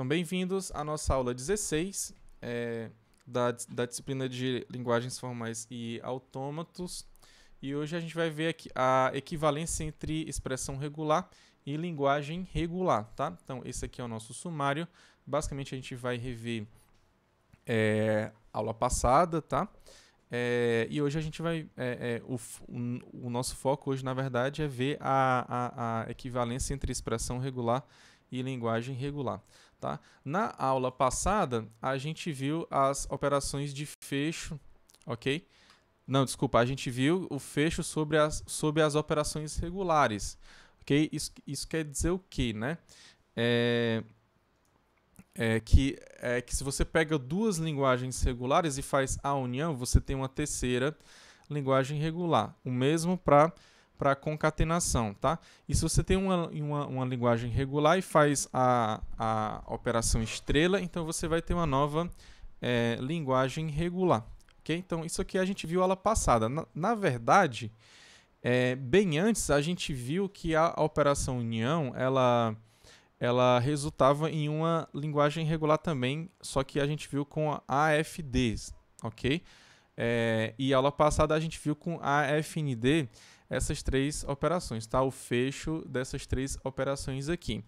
Então, bem-vindos à nossa aula 16 é, da, da disciplina de Linguagens Formais e Autômatos. E hoje a gente vai ver aqui a equivalência entre expressão regular e linguagem regular, tá? Então, esse aqui é o nosso sumário. Basicamente, a gente vai rever é, aula passada, tá? É, e hoje a gente vai. É, é, o, o, nosso foco hoje, na verdade, é ver a, a, a, equivalência entre expressão regular e linguagem regular. Tá? Na aula passada, a gente viu as operações de fecho, ok? Não, desculpa, a gente viu o fecho sobre as, sobre as operações regulares, ok? Isso, isso quer dizer o quê, né? É, é, que, é que se você pega duas linguagens regulares e faz a união, você tem uma terceira linguagem regular. O mesmo para para concatenação, tá? E se você tem uma, uma, uma, linguagem regular e faz a, a operação estrela, então você vai ter uma nova é, linguagem regular, ok? Então, isso aqui a gente viu aula passada. Na, na verdade, é, bem antes, a gente viu que a, a operação união, ela ela resultava em uma linguagem regular também, só que a gente viu com AFDs, ok? É, e aula passada a gente viu com AFND, essas três operações, tá? O fecho dessas três operações aqui.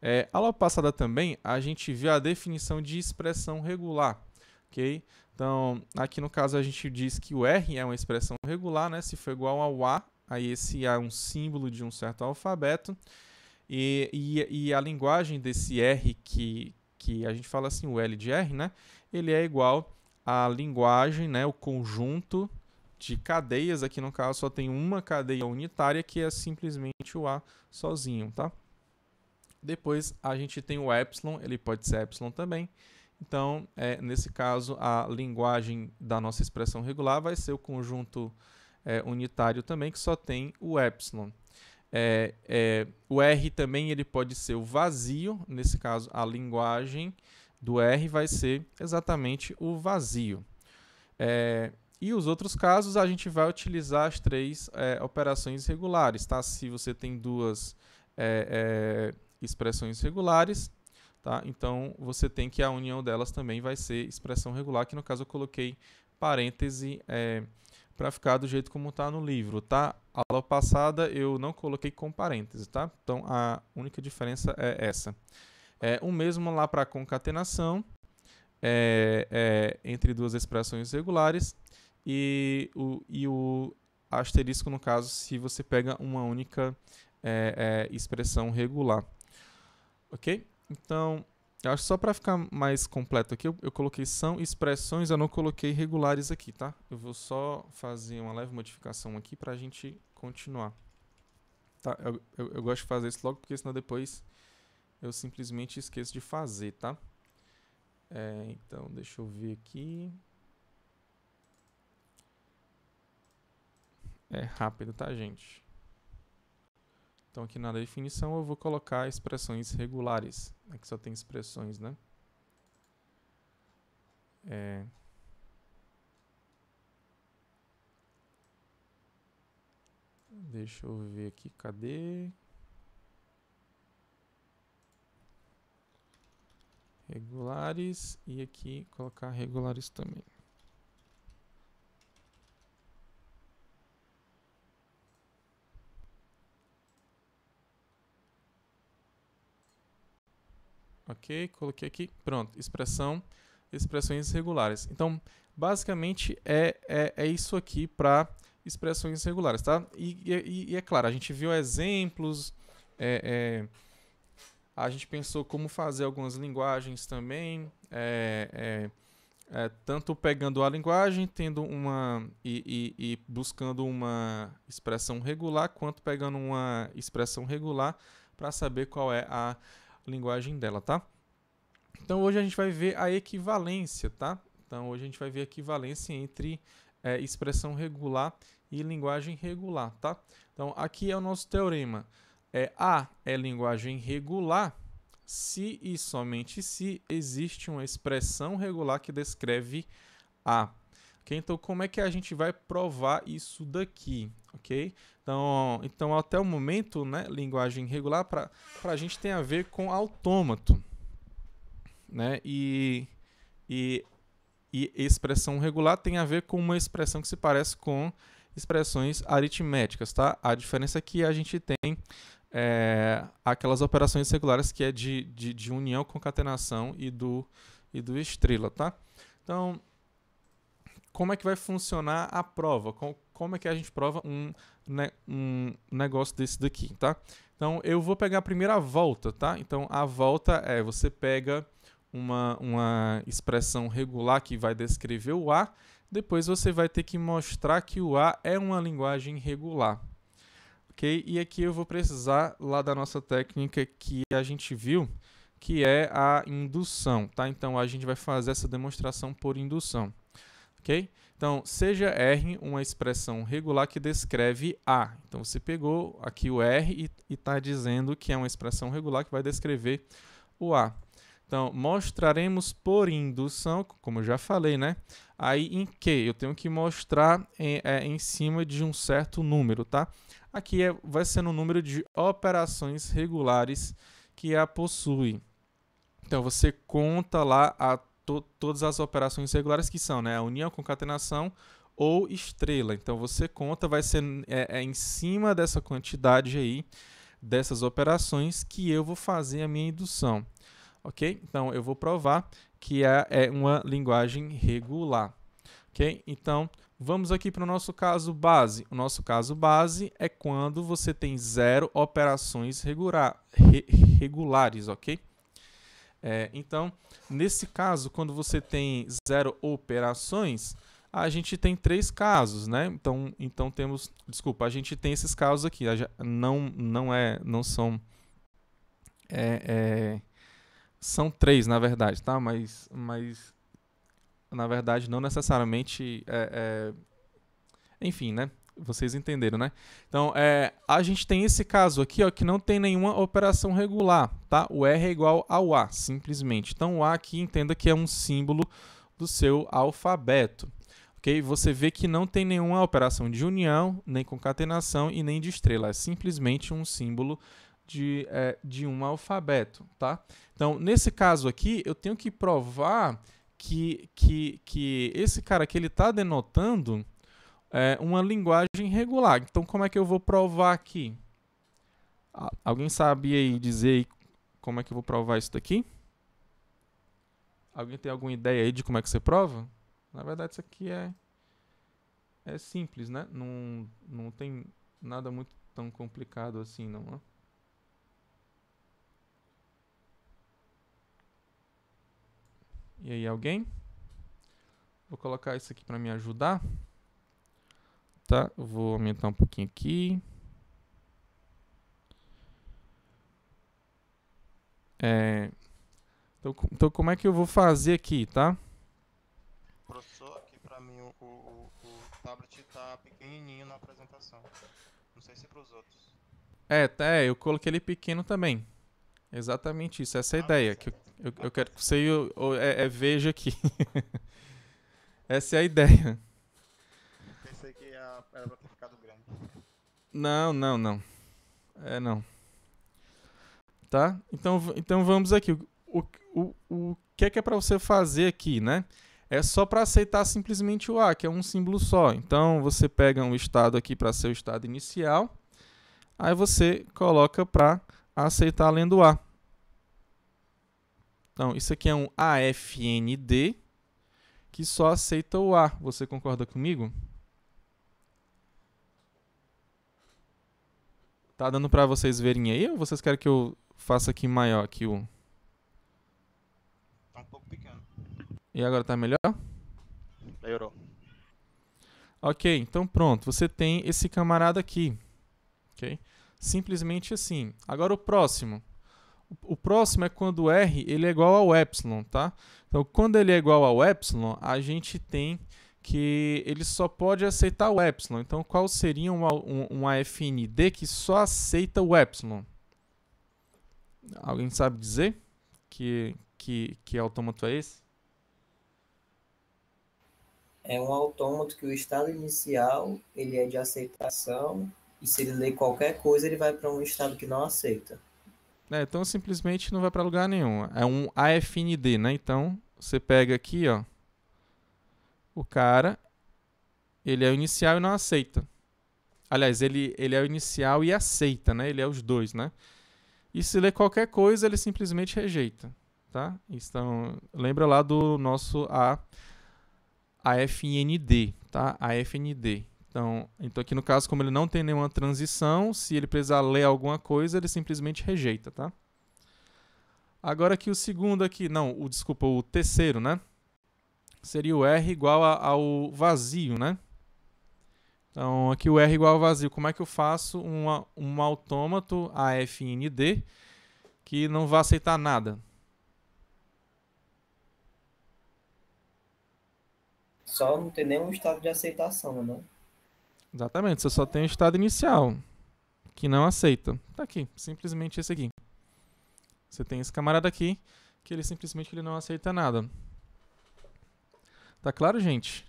É, aula passada também a gente viu a definição de expressão regular, ok? Então, aqui no caso a gente diz que o R é uma expressão regular, né? Se for igual ao A, aí esse A é um símbolo de um certo alfabeto. E, e, e a linguagem desse R que, que a gente fala assim, o L de R, né? Ele é igual à linguagem, né? O conjunto de cadeias, aqui no caso só tem uma cadeia unitária que é simplesmente o A sozinho, tá? Depois a gente tem o epsilon, ele pode ser epsilon também. Então, é, nesse caso, a linguagem da nossa expressão regular vai ser o conjunto é, unitário também, que só tem o epsilon. É, é o R também ele pode ser o vazio, nesse caso, a linguagem do R vai ser exatamente o vazio. É, e os outros casos, a gente vai utilizar as três é, operações regulares, tá? Se você tem duas é, é, expressões regulares, tá? Então, você tem que a união delas também vai ser expressão regular, que no caso eu coloquei parêntese é, para ficar do jeito como está no livro, tá? A aula passada eu não coloquei com parêntese, tá? Então, a única diferença é essa. É, o mesmo lá para concatenação, é, é, entre duas expressões regulares, e o, e o asterisco, no caso, se você pega uma única é, é, expressão regular. Ok? Então, eu acho só para ficar mais completo aqui, eu, eu, coloquei são expressões, eu não coloquei regulares aqui, tá? Eu vou só fazer uma leve modificação aqui para a gente continuar. Tá? Eu, eu, eu gosto de fazer isso logo, porque senão depois eu simplesmente esqueço de fazer, tá? É, então, deixa eu ver aqui. é rápido, tá, gente? Então aqui na definição eu vou colocar expressões regulares. Aqui é só tem expressões, né? É... Deixa eu ver aqui, cadê? Regulares e aqui colocar regulares também. Ok, coloquei aqui. Pronto, expressão, expressões regulares. Então, basicamente é, é, é isso aqui para expressões regulares, tá? E, e, e, é claro, a gente viu exemplos, é, é, a gente pensou como fazer algumas linguagens também, é, é, é tanto pegando a linguagem, tendo uma e, e, buscando uma expressão regular, quanto pegando uma expressão regular para saber qual é a linguagem dela, tá? Então hoje a gente vai ver a equivalência, tá? Então hoje a gente vai ver a equivalência entre é, expressão regular e linguagem regular, tá? Então aqui é o nosso teorema. É, a é linguagem regular se e somente se existe uma expressão regular que descreve A. Então, como é que a gente vai provar isso daqui? Ok? Então, então até o momento, né, linguagem regular para a gente tem a ver com autômato. Né? E, e, e expressão regular tem a ver com uma expressão que se parece com expressões aritméticas. Tá? A diferença é que a gente tem é, aquelas operações regulares que é de, de, de união, concatenação e do, e do estrela. Tá? Então, como é que vai funcionar a prova, como é que a gente prova um, né, um negócio desse daqui, tá? Então, eu vou pegar a primeira volta, tá? Então, a volta é você pega uma, uma expressão regular que vai descrever o A, depois você vai ter que mostrar que o A é uma linguagem regular, ok? E aqui eu vou precisar lá da nossa técnica que a gente viu, que é a indução, tá? Então, a gente vai fazer essa demonstração por indução ok? Então, seja R uma expressão regular que descreve A. Então, você pegou aqui o R e está dizendo que é uma expressão regular que vai descrever o A. Então, mostraremos por indução, como eu já falei, né? Aí, em que? Eu tenho que mostrar em, é, é, em cima de um certo número, tá? Aqui é, vai ser no número de operações regulares que a possui. Então, você conta lá a to todas as operações regulares que são, né? A união, concatenação ou estrela. Então você conta, vai ser é, é em cima dessa quantidade aí dessas operações que eu vou fazer a minha indução. Ok? Então eu vou provar que é, é uma linguagem regular. Ok? Então vamos aqui para o nosso caso base. O nosso caso base é quando você tem zero operações regular, re, regulares, ok? É, então, nesse caso, quando você tem zero operações, a gente tem três casos, né? Então, então temos, desculpa, a gente tem esses casos aqui. Não, não é, não são, é, é, são três na verdade, tá? Mas, mas na verdade não necessariamente, é, é enfim, né? vocês entenderam, né? Então, é, a gente tem esse caso aqui, ó, que não tem nenhuma operação regular, tá? O R é igual ao A, simplesmente. Então, o A aqui, entenda que é um símbolo do seu alfabeto, ok? Você vê que não tem nenhuma operação de união, nem concatenação e nem de estrela. É simplesmente um símbolo de, é, de um alfabeto, tá? Então, nesse caso aqui, eu tenho que provar que, que, que esse cara aqui, ele está denotando é, uma linguagem regular. Então, como é que eu vou provar aqui? Alguém sabe aí dizer como é que eu vou provar isso daqui? Alguém tem alguma ideia aí de como é que você prova? Na verdade, isso aqui é, é simples, né? Não, não tem nada muito tão complicado assim, não. Né? E aí, alguém? Vou colocar isso aqui para me ajudar tá? Vou aumentar um pouquinho aqui. É, então, então, como é que eu vou fazer aqui, tá? Professor, aqui pra mim o, o, o tablet tá pequenininho na apresentação. Não sei se é pros outros. É, tá, é, eu coloquei ele pequeno também. Exatamente isso, essa é a ah, ideia. Que eu, é. eu, eu, quero que você eu, eu é, é, veja aqui. essa é a ideia pensei que era pra ter ficado grande. Não, não, não. É, não. Tá? Então, então vamos aqui. O, o, o que é que é pra você fazer aqui, né? É só para aceitar simplesmente o A, que é um símbolo só. Então, você pega um estado aqui para ser o estado inicial, aí você coloca para aceitar lendo A. Então, isso aqui é um AFND que só aceita o A. Você concorda comigo? Tá dando pra vocês verem aí ou vocês querem que eu faça aqui maior que o. Tá um pouco pequeno. E agora tá melhor? Melhorou. Ok, então pronto. Você tem esse camarada aqui. Ok? Simplesmente assim. Agora o próximo. O próximo é quando o R ele é igual ao epsilon, tá? Então, quando ele é igual ao epsilon, a gente tem que ele só pode aceitar o epsilon. Então, qual seria um, um AFND que só aceita o epsilon? Alguém sabe dizer que, que, que autômato é esse? É um autômato que o estado inicial ele é de aceitação e se ele lê qualquer coisa ele vai para um estado que não aceita. É, então simplesmente não vai para lugar nenhum. É um AFND, né? Então você pega aqui, ó o cara ele é o inicial e não aceita. Aliás, ele, ele é o inicial e aceita, né? Ele é os dois, né? E se lê qualquer coisa, ele simplesmente rejeita, tá? Então, lembra lá do nosso A, AFND, tá? AFND. Então, então, aqui no caso, como ele não tem nenhuma transição, se ele precisar ler alguma coisa, ele simplesmente rejeita, tá? Agora aqui o segundo aqui, não, o desculpa, o terceiro, né? seria o R igual a, ao vazio, né? Então, aqui o R igual ao vazio. Como é que eu faço uma, um autômato AFND que não vai aceitar nada? Só não tem nenhum estado de aceitação, né? Exatamente, você só tem o estado inicial, que não aceita. Tá aqui, simplesmente esse aqui. Você tem esse camarada aqui, que ele simplesmente ele não aceita nada. Tá claro, gente?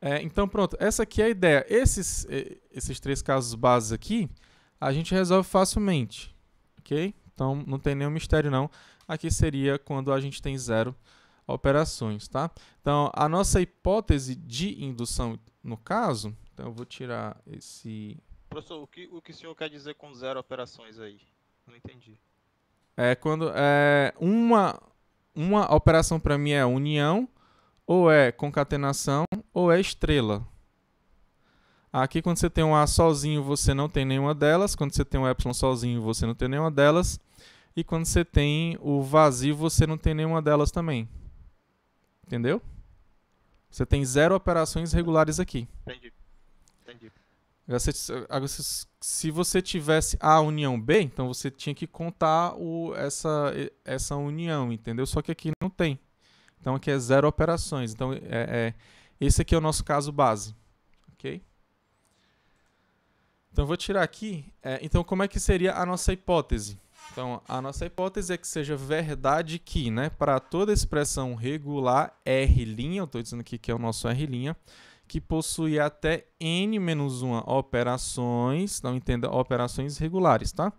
É, então, pronto. Essa aqui é a ideia. Esses, esses três casos bases aqui, a gente resolve facilmente, ok? Então, não tem nenhum mistério, não. Aqui seria quando a gente tem zero operações, tá? Então, a nossa hipótese de indução, no caso... Então, eu vou tirar esse... Professor, o que o, que o senhor quer dizer com zero operações aí? Não entendi. É quando é, uma, uma operação para mim é união ou é concatenação ou é estrela. Aqui, quando você tem um A sozinho, você não tem nenhuma delas. Quando você tem um Y sozinho, você não tem nenhuma delas. E quando você tem o vazio, você não tem nenhuma delas também. Entendeu? Você tem zero operações regulares aqui. Entendi. Entendi. Se você tivesse A união B, então você tinha que contar o, essa, essa união, entendeu? Só que aqui não tem. Então aqui é zero operações. Então é, é esse aqui é o nosso caso base, ok? Então vou tirar aqui. É, então como é que seria a nossa hipótese? Então a nossa hipótese é que seja verdade que, né, para toda expressão regular R', eu estou dizendo aqui que é o nosso R', que possui até n-1 operações, não entenda operações regulares, tá?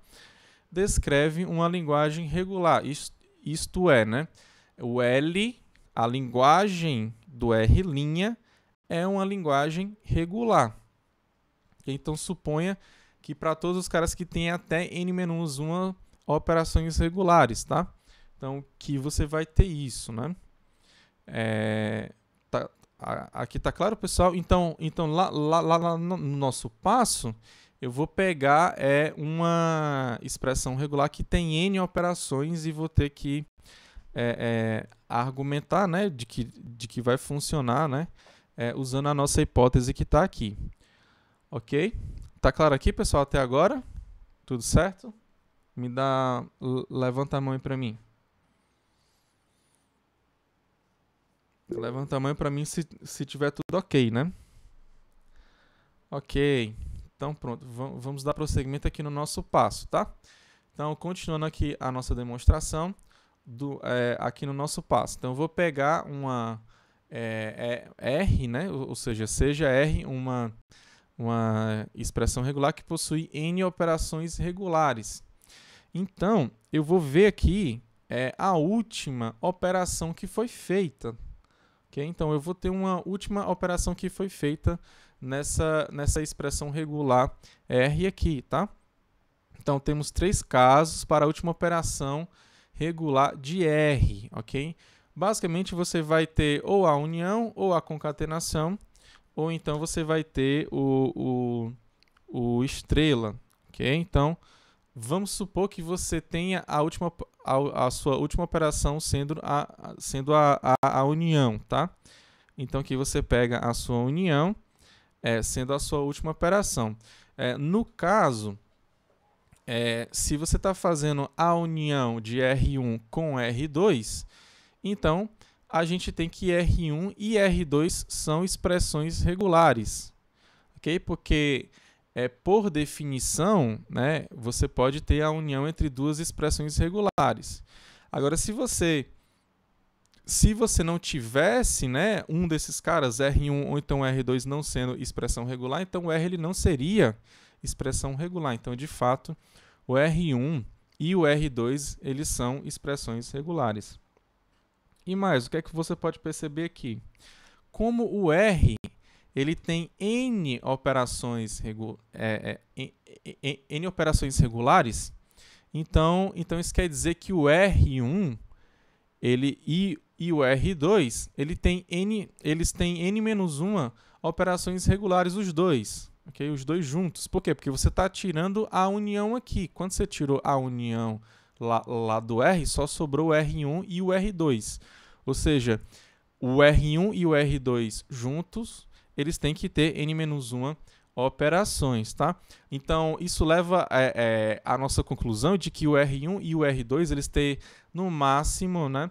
Descreve uma linguagem regular, isto, isto é, né? O L a linguagem do R' é uma linguagem regular. Então suponha que para todos os caras que têm até n-1 operações regulares, tá? Então que você vai ter isso, né? É, tá, aqui tá claro, pessoal? Então, então lá, lá, lá no nosso passo, eu vou pegar é uma expressão regular que tem n operações e vou ter que é, é, argumentar né, de, que, de que vai funcionar, né, é, usando a nossa hipótese que está aqui. Ok? Tá claro aqui, pessoal, até agora? Tudo certo? Me dá. Levanta a mão aí mim. Levanta a mão para mim se, se tiver tudo ok, né? Ok. Então pronto, vamos dar prosseguimento aqui no nosso passo, tá? Então, continuando aqui a nossa demonstração do, é, aqui no nosso passo. Então eu vou pegar uma é, é, R, né? Ou, seja, seja R uma, uma expressão regular que possui N operações regulares. Então, eu vou ver aqui é, a última operação que foi feita. Okay? Então, eu vou ter uma última operação que foi feita nessa, nessa expressão regular R aqui, tá? Então, temos três casos para a última operação regular de R, ok? Basicamente, você vai ter ou a união ou a concatenação, ou então você vai ter o, o, o estrela, ok? Então, vamos supor que você tenha a, última, a, a sua última operação sendo, a, sendo a, a, a união, tá? Então, aqui você pega a sua união, é, sendo a sua última operação. É, no caso, é, se você está fazendo a união de R1 com R2, então a gente tem que R1 e R2 são expressões regulares, ok? Porque é, por definição, né, você pode ter a união entre duas expressões regulares. Agora, se você se você não tivesse, né, um desses caras R1 ou então R2 não sendo expressão regular, então o R ele não seria expressão regular. Então, de fato, o R1 e o R2 eles são expressões regulares. E mais, o que é que você pode perceber aqui? Como o R ele tem n operações, regu é, é, n, n operações regulares, então, então isso quer dizer que o R1 ele, e, e o R2 ele tem n, eles têm n menos uma operações regulares os dois ok? Os dois juntos. Por quê? Porque você está tirando a união aqui. Quando você tirou a união lá, lá do R, só sobrou o R1 e o R2. Ou seja, o R1 e o R2 juntos, eles têm que ter N-1 operações, tá? Então, isso leva é, é, à nossa conclusão de que o R1 e o R2, eles têm, no máximo, né?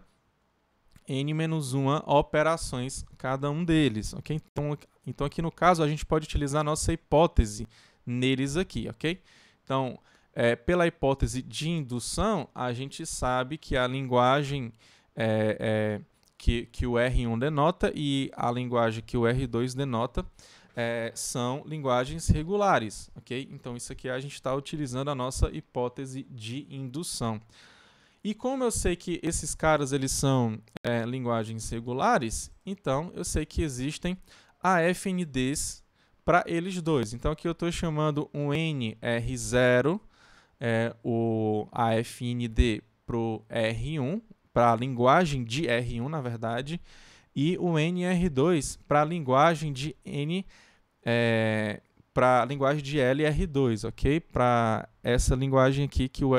n-1 operações cada um deles, ok? Então, então aqui no caso a gente pode utilizar a nossa hipótese neles aqui, ok? Então, é, pela hipótese de indução, a gente sabe que a linguagem é, é, que, que o R1 denota e a linguagem que o R2 denota é, são linguagens regulares, ok? Então, isso aqui a gente está utilizando a nossa hipótese de indução. E como eu sei que esses caras eles são é, linguagens regulares, então eu sei que existem AFNDs para eles dois. Então aqui eu estou chamando um NR0, é, o AFND para o R1, para a linguagem de R1, na verdade, e o NR2 para a linguagem de N, é, para a linguagem de LR2, ok? Para essa linguagem aqui que o,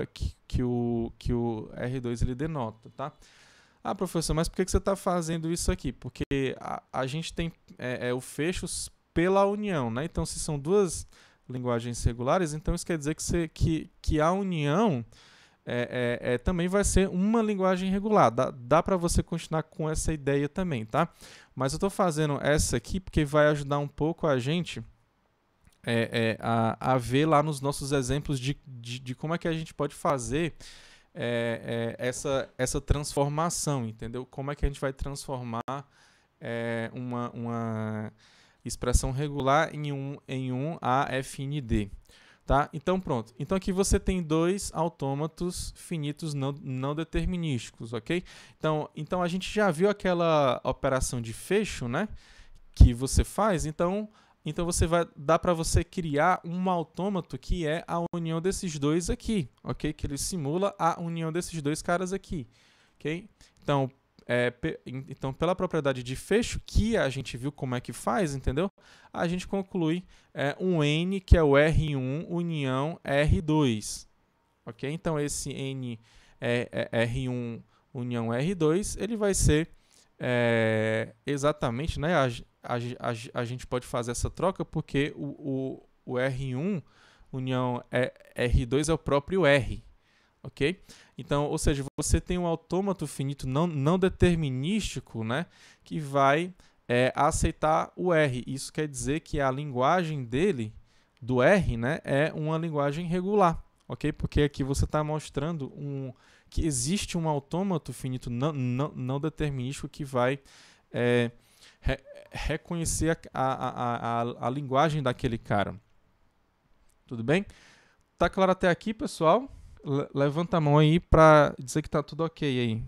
que, o, que o R2 ele denota, tá? Ah, professor, mas por que, que você está fazendo isso aqui? Porque a, a gente tem é, é, o fecho pela união, né? Então, se são duas linguagens regulares, então isso quer dizer que, você, que, que a união é, é, é, também vai ser uma linguagem regular. Dá, dá para você continuar com essa ideia também, tá? Mas eu estou fazendo essa aqui porque vai ajudar um pouco a gente é, é, a, a, ver lá nos nossos exemplos de, de, de, como é que a gente pode fazer é, é, essa, essa transformação, entendeu? Como é que a gente vai transformar é, uma, uma expressão regular em um, em um AFND. Tá? Então, pronto. Então, aqui você tem dois autômatos finitos não, não determinísticos, ok? Então, então, a gente já viu aquela operação de fecho, né? Que você faz. Então, então você vai dar para você criar um autômato que é a união desses dois aqui, ok? Que ele simula a união desses dois caras aqui, ok? Então, é, então pela propriedade de fecho, que a gente viu como é que faz, entendeu? A gente conclui é, um N que é o R1 união R2, ok? Então esse N é, é R1 união R2, ele vai ser é, exatamente, né? a, a, a gente pode fazer essa troca porque o, o, o R1, união é, R2 é o próprio R, ok? Então, ou seja, você tem um autômato finito não, não determinístico, né, que vai é, aceitar o R. Isso quer dizer que a linguagem dele, do R, né, é uma linguagem regular, ok? Porque aqui você está mostrando um, que existe um autômato finito não, não, não determinístico que vai é, re reconhecer a, a, a, a linguagem daquele cara. Tudo bem? Tá claro até aqui, pessoal? L levanta a mão aí para dizer que tá tudo ok aí.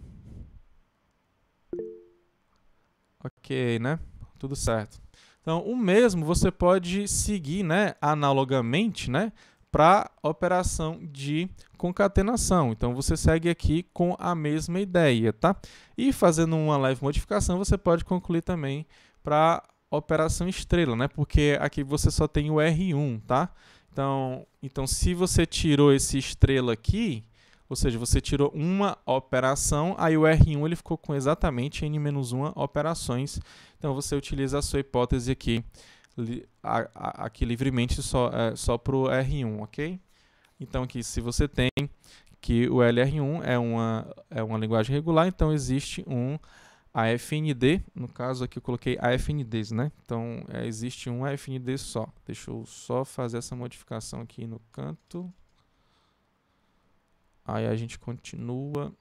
Ok, né? Tudo certo. Então, o mesmo você pode seguir, né, analogamente, né, para operação de concatenação. Então você segue aqui com a mesma ideia, tá? E fazendo uma leve modificação, você pode concluir também para operação estrela, né? Porque aqui você só tem o R1, tá? Então, então se você tirou esse estrela aqui, ou seja, você tirou uma operação, aí o R1 ele ficou com exatamente n-1 operações. Então você utiliza a sua hipótese aqui li, a, a, aqui livremente só, é, só para o R1, ok? Então aqui, se você tem que o LR1 é uma, é uma linguagem regular, então existe um AFND, no caso aqui eu coloquei AFNDs, né? Então é, existe um AFND só. Deixa eu só fazer essa modificação aqui no canto. Aí a gente continua.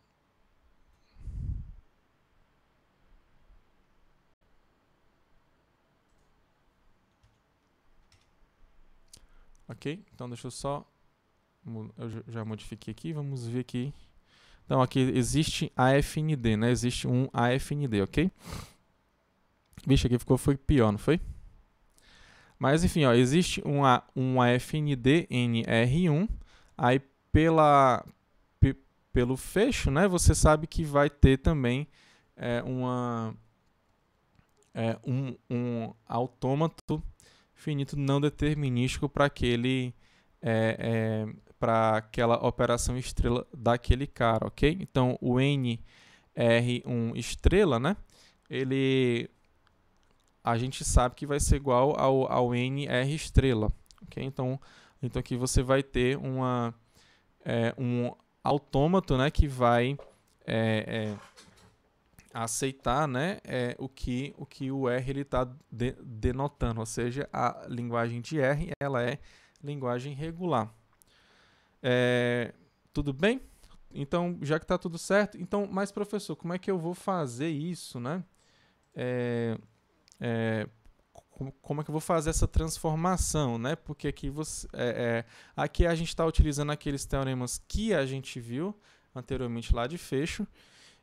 Ok? Então deixa eu só. Eu já modifiquei aqui. Vamos ver aqui. Então aqui existe AFND, né? Existe um AFND, ok? Vixe, aqui ficou foi pior, não foi? Mas enfim, ó, existe um, A, um AFND NR1. Aí pela, pelo fecho, né? Você sabe que vai ter também é, uma, é, um, um autômato finito não determinístico para aquele é, é, para aquela operação estrela daquele cara, ok? Então o nr1 estrela, né? Ele a gente sabe que vai ser igual ao, ao nr estrela, ok? Então então aqui você vai ter uma é, um autômato, né? Que vai é, é, aceitar né, é, o, que, o que o R está de, denotando, ou seja, a linguagem de R ela é linguagem regular. É, tudo bem? Então, já que está tudo certo, então, mas professor, como é que eu vou fazer isso, né? É, é, como é que eu vou fazer essa transformação, né? Porque aqui você, é, é aqui a gente está utilizando aqueles teoremas que a gente viu anteriormente lá de fecho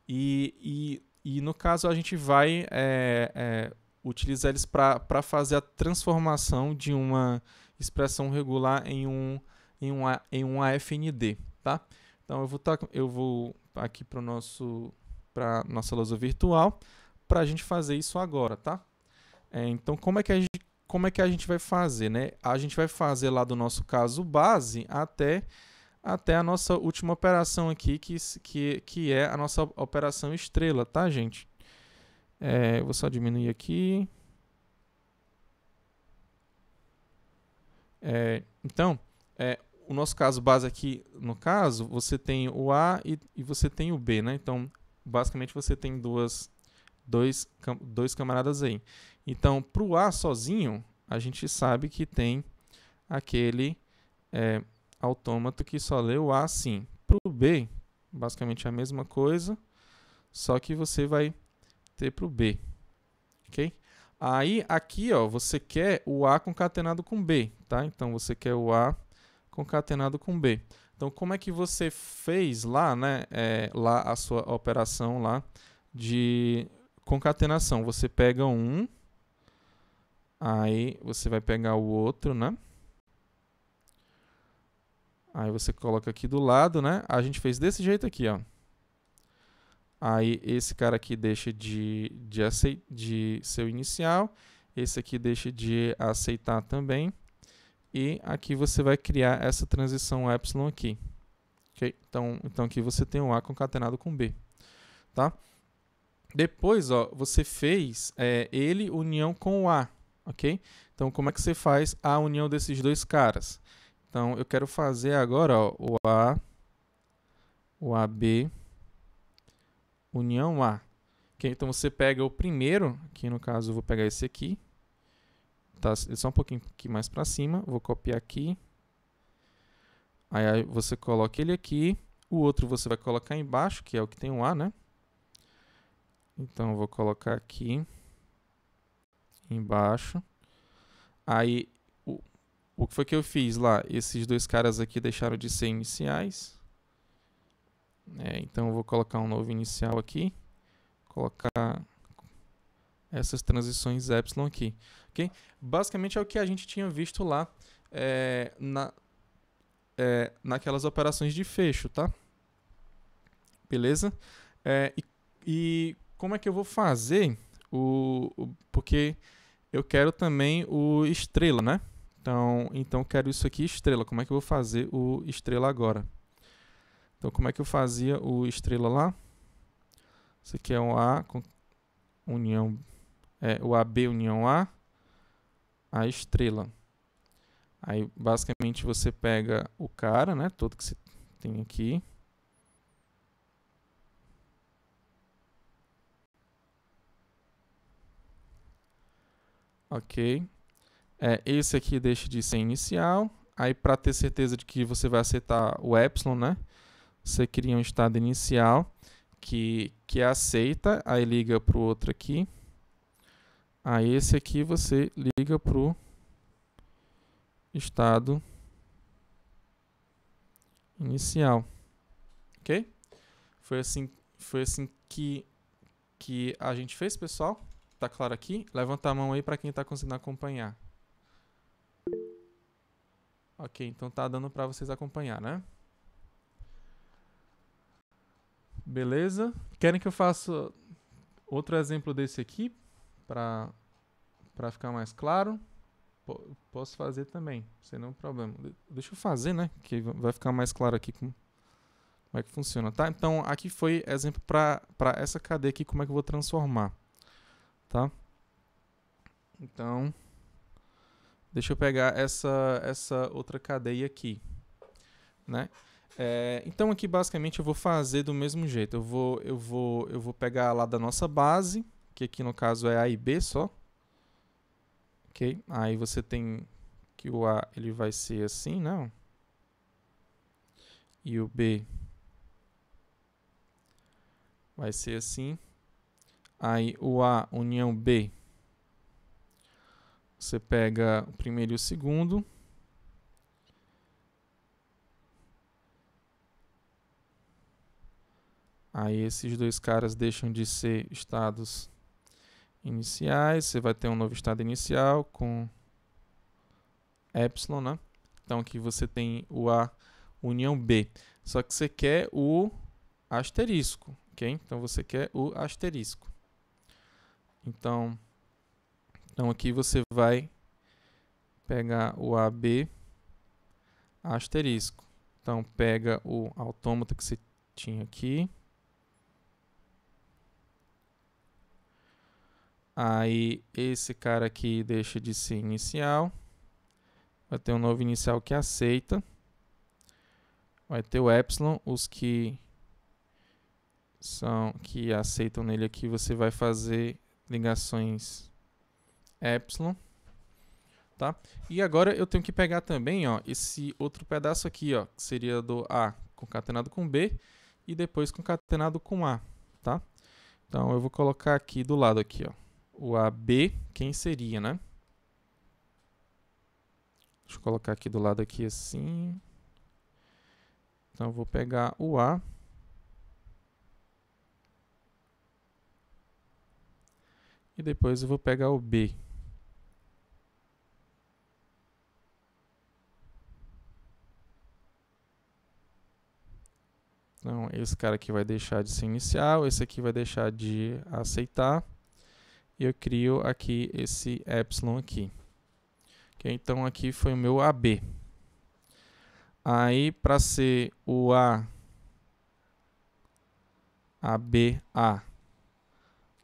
e, e e no caso, a gente vai é, é, utilizar eles para fazer a transformação de uma expressão regular em um, em um, em um AFND. Tá? Então eu vou, tá, eu vou aqui para a nossa lousa virtual para a gente fazer isso agora. Tá? É, então, como é, que a gente, como é que a gente vai fazer? Né? A gente vai fazer lá do nosso caso base até até a nossa última operação aqui, que, que, que é a nossa operação estrela, tá, gente? É, vou só diminuir aqui. É, então, é, o nosso caso base aqui, no caso, você tem o A e, e você tem o B, né? Então, basicamente você tem duas, dois, dois camaradas aí. Então, para o A sozinho, a gente sabe que tem aquele é, autômato que só lê o A assim. Para o B, basicamente é a mesma coisa, só que você vai ter para o B. Ok? Aí, aqui, ó, você quer o A concatenado com B, tá? Então, você quer o A concatenado com B. Então, como é que você fez lá, né? É, lá a sua operação lá de concatenação. Você pega um, aí você vai pegar o outro, né? Aí você coloca aqui do lado, né? A gente fez desse jeito aqui, ó. Aí esse cara aqui deixa de, de, aceit de seu inicial. Esse aqui deixa de aceitar também. E aqui você vai criar essa transição Y aqui. Okay? Então, então aqui você tem o A concatenado com B. Tá? Depois, ó, você fez é, ele união com o A. Ok? Então, como é que você faz a união desses dois caras? Então, eu quero fazer agora ó, o A, o AB, união A. Okay? Então, você pega o primeiro, que no caso eu vou pegar esse aqui, tá? É só um pouquinho aqui mais para cima, vou copiar aqui. Aí você coloca ele aqui, o outro você vai colocar embaixo, que é o que tem o um A, né? Então, eu vou colocar aqui, embaixo. Aí o que foi que eu fiz lá? Esses dois caras aqui deixaram de ser iniciais. É, então eu vou colocar um novo inicial aqui. Colocar essas transições epsilon aqui. Okay? Basicamente é o que a gente tinha visto lá é, na, é, naquelas operações de fecho, tá? Beleza? É, e, e, como é que eu vou fazer o, o porque eu quero também o estrela, né? Então, então quero isso aqui estrela. Como é que eu vou fazer o estrela agora? Então, como é que eu fazia o estrela lá? Isso aqui é um A com união é o AB união A a estrela. Aí basicamente você pega o cara, né, todo que você tem aqui. OK é, esse aqui deixa de ser inicial. Aí, para ter certeza de que você vai aceitar o epsilon, né? Você cria um estado inicial que, que é aceita, aí liga para o outro aqui. Aí, esse aqui você liga para o estado inicial. Ok? Foi assim, foi assim que, que a gente fez, pessoal. Tá claro aqui? Levanta a mão aí para quem está conseguindo acompanhar. Ok, então tá dando para vocês acompanhar, né? Beleza? Querem que eu faça outro exemplo desse aqui para para ficar mais claro? P posso fazer também, sem nenhum problema. Deixa eu fazer, né? Que vai ficar mais claro aqui como, como é que funciona, tá? Então, aqui foi exemplo para essa cadeia aqui, como é que eu vou transformar, tá? Então, Deixa eu pegar essa, essa outra cadeia aqui, né? É, então aqui basicamente eu vou fazer do mesmo jeito. Eu vou, eu vou, eu vou pegar lá da nossa base, que aqui no caso é A e B só. Ok? Aí você tem que o A ele vai ser assim, não? E o B vai ser assim. Aí o A união B você pega o primeiro e o segundo. Aí esses dois caras deixam de ser estados iniciais. Você vai ter um novo estado inicial com epsilon, né? Então aqui você tem o A união B. Só que você quer o asterisco, ok? Então você quer o asterisco. Então então aqui você vai pegar o AB asterisco. Então pega o autômata que você tinha aqui. Aí esse cara aqui deixa de ser inicial. Vai ter um novo inicial que aceita. Vai ter o epsilon, os que são que aceitam nele aqui, você vai fazer ligações epsilon, tá? E agora eu tenho que pegar também, ó, esse outro pedaço aqui, ó, que seria do A concatenado com B e depois concatenado com A, tá? Então eu vou colocar aqui do lado aqui, ó, o AB, quem seria, né? Deixa eu colocar aqui do lado aqui assim. Então eu vou pegar o A e depois eu vou pegar o B. Então, esse cara aqui vai deixar de ser inicial, esse aqui vai deixar de aceitar. E eu crio aqui esse epsilon aqui. Okay, então, aqui foi o meu AB. Aí, para ser o A, ABA,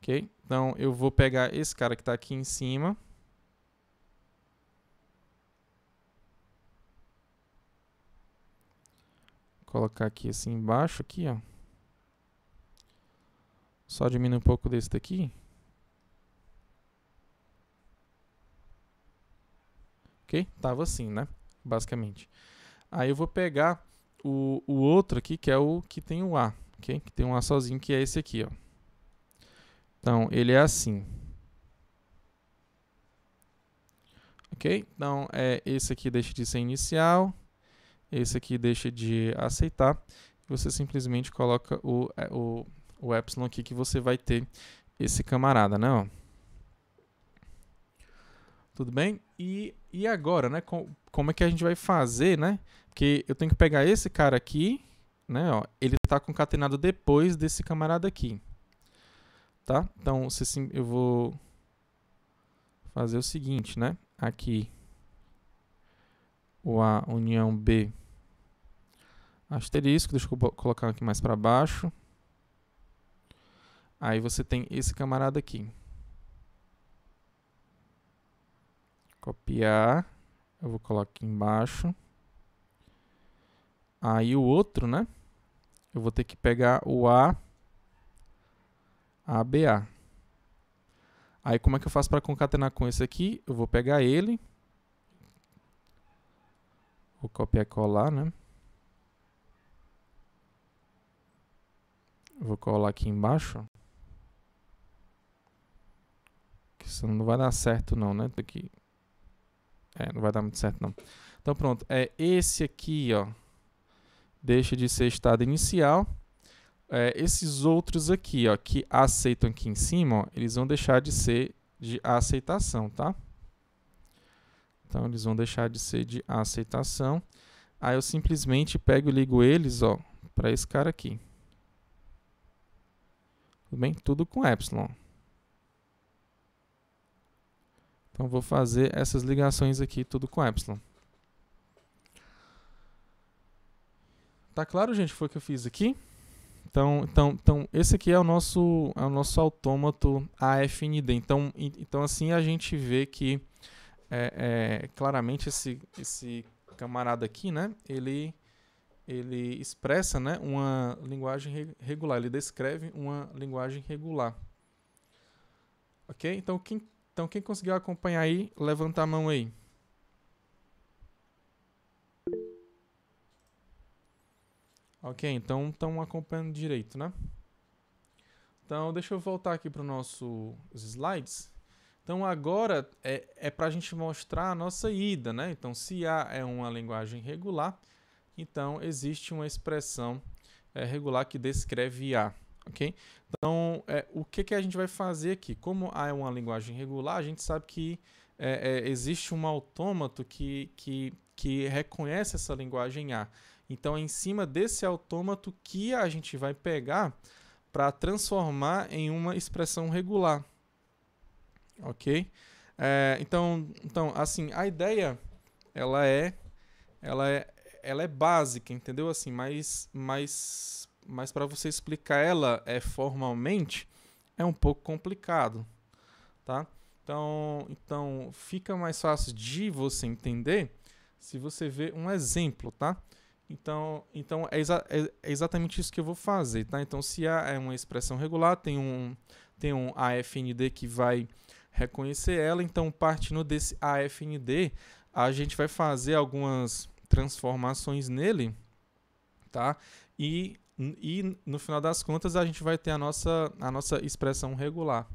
ok? Então, eu vou pegar esse cara que está aqui em cima colocar aqui assim embaixo, aqui, ó. Só diminui um pouco desse daqui. Ok? Tava assim, né? Basicamente. Aí eu vou pegar o, o outro aqui, que é o que tem o A, ok? Que tem um A sozinho, que é esse aqui, ó. Então, ele é assim. Ok? Então, é, esse aqui deixa de ser inicial. Esse aqui deixa de aceitar. Você simplesmente coloca o, é, o, o epsilon aqui que você vai ter esse camarada, né? Ó. Tudo bem? E, e agora, né? Com, como é que a gente vai fazer, né? Porque eu tenho que pegar esse cara aqui, né? Ó, ele está concatenado depois desse camarada aqui. Tá? Então, se sim, eu vou fazer o seguinte, né? Aqui o A união B asterisco, deixa eu colocar aqui mais para baixo. Aí você tem esse camarada aqui. Copiar, eu vou colocar aqui embaixo. Aí o outro, né? Eu vou ter que pegar o A, ABA. Aí como é que eu faço para concatenar com esse aqui? Eu vou pegar ele. Vou copiar e colar, né? Vou colar aqui embaixo. Que isso não vai dar certo não, né? Daqui. É, não vai dar muito certo não. Então pronto, é esse aqui, ó. Deixa de ser estado inicial. É, esses outros aqui, ó, que aceitam aqui em cima, ó, eles vão deixar de ser de aceitação, tá? Então eles vão deixar de ser de aceitação. Aí eu simplesmente pego e ligo eles, ó, para esse cara aqui. Tudo bem? Tudo com epsilon. Então vou fazer essas ligações aqui tudo com epsilon. Tá claro, gente, foi o que eu fiz aqui? Então, então, então esse aqui é o nosso, é o nosso autômato AFND. Então, então, assim a gente vê que é, é, claramente esse, esse camarada aqui, né? Ele ele expressa né, uma linguagem regular, ele descreve uma linguagem regular. Ok? Então quem, então, quem conseguiu acompanhar aí, levanta a mão aí. Ok, então estão acompanhando direito, né? Então, deixa eu voltar aqui para os nossos slides. Então, agora é, é para a gente mostrar a nossa ida, né? Então, se A é uma linguagem regular, então, existe uma expressão é, regular que descreve A. ok? Então, é, o que, que a gente vai fazer aqui? Como A é uma linguagem regular, a gente sabe que é, existe um autômato que, que, que reconhece essa linguagem A. Então, é em cima desse autômato que a gente vai pegar para transformar em uma expressão regular. Ok? É, então, então, assim, a ideia ela é, ela é ela é básica, entendeu? Assim, mas, mas, mas para você explicar ela é formalmente é um pouco complicado, tá? Então, então fica mais fácil de você entender se você vê um exemplo, tá? Então, então é, exa é, é exatamente isso que eu vou fazer, tá? Então, se A é uma expressão regular, tem um, tem um AFND que vai reconhecer ela. Então, partindo desse AFND, a gente vai fazer algumas transformações nele, tá? E, e no final das contas a gente vai ter a nossa, a nossa expressão regular,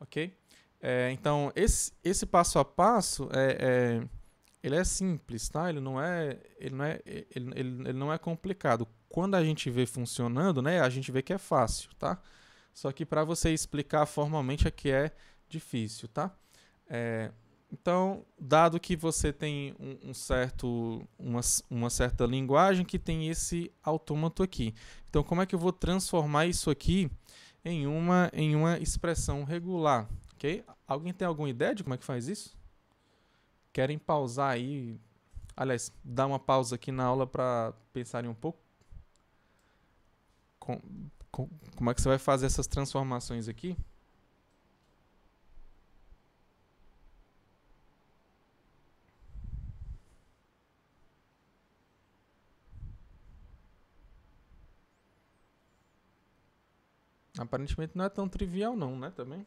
ok? É, então esse, esse passo a passo é, é, ele é simples, tá? Ele não é, ele não é, ele, ele, ele não é complicado. Quando a gente vê funcionando, né? A gente vê que é fácil, tá? Só que para você explicar formalmente é que é difícil, tá? É, então, dado que você tem um, um certo, uma, uma, certa linguagem que tem esse autômato aqui. Então, como é que eu vou transformar isso aqui em uma, em uma expressão regular? Okay? Alguém tem alguma ideia de como é que faz isso? Querem pausar aí? Aliás, dar uma pausa aqui na aula para pensarem um pouco? Com, com, como é que você vai fazer essas transformações aqui? Aparentemente não é tão trivial não, né, também?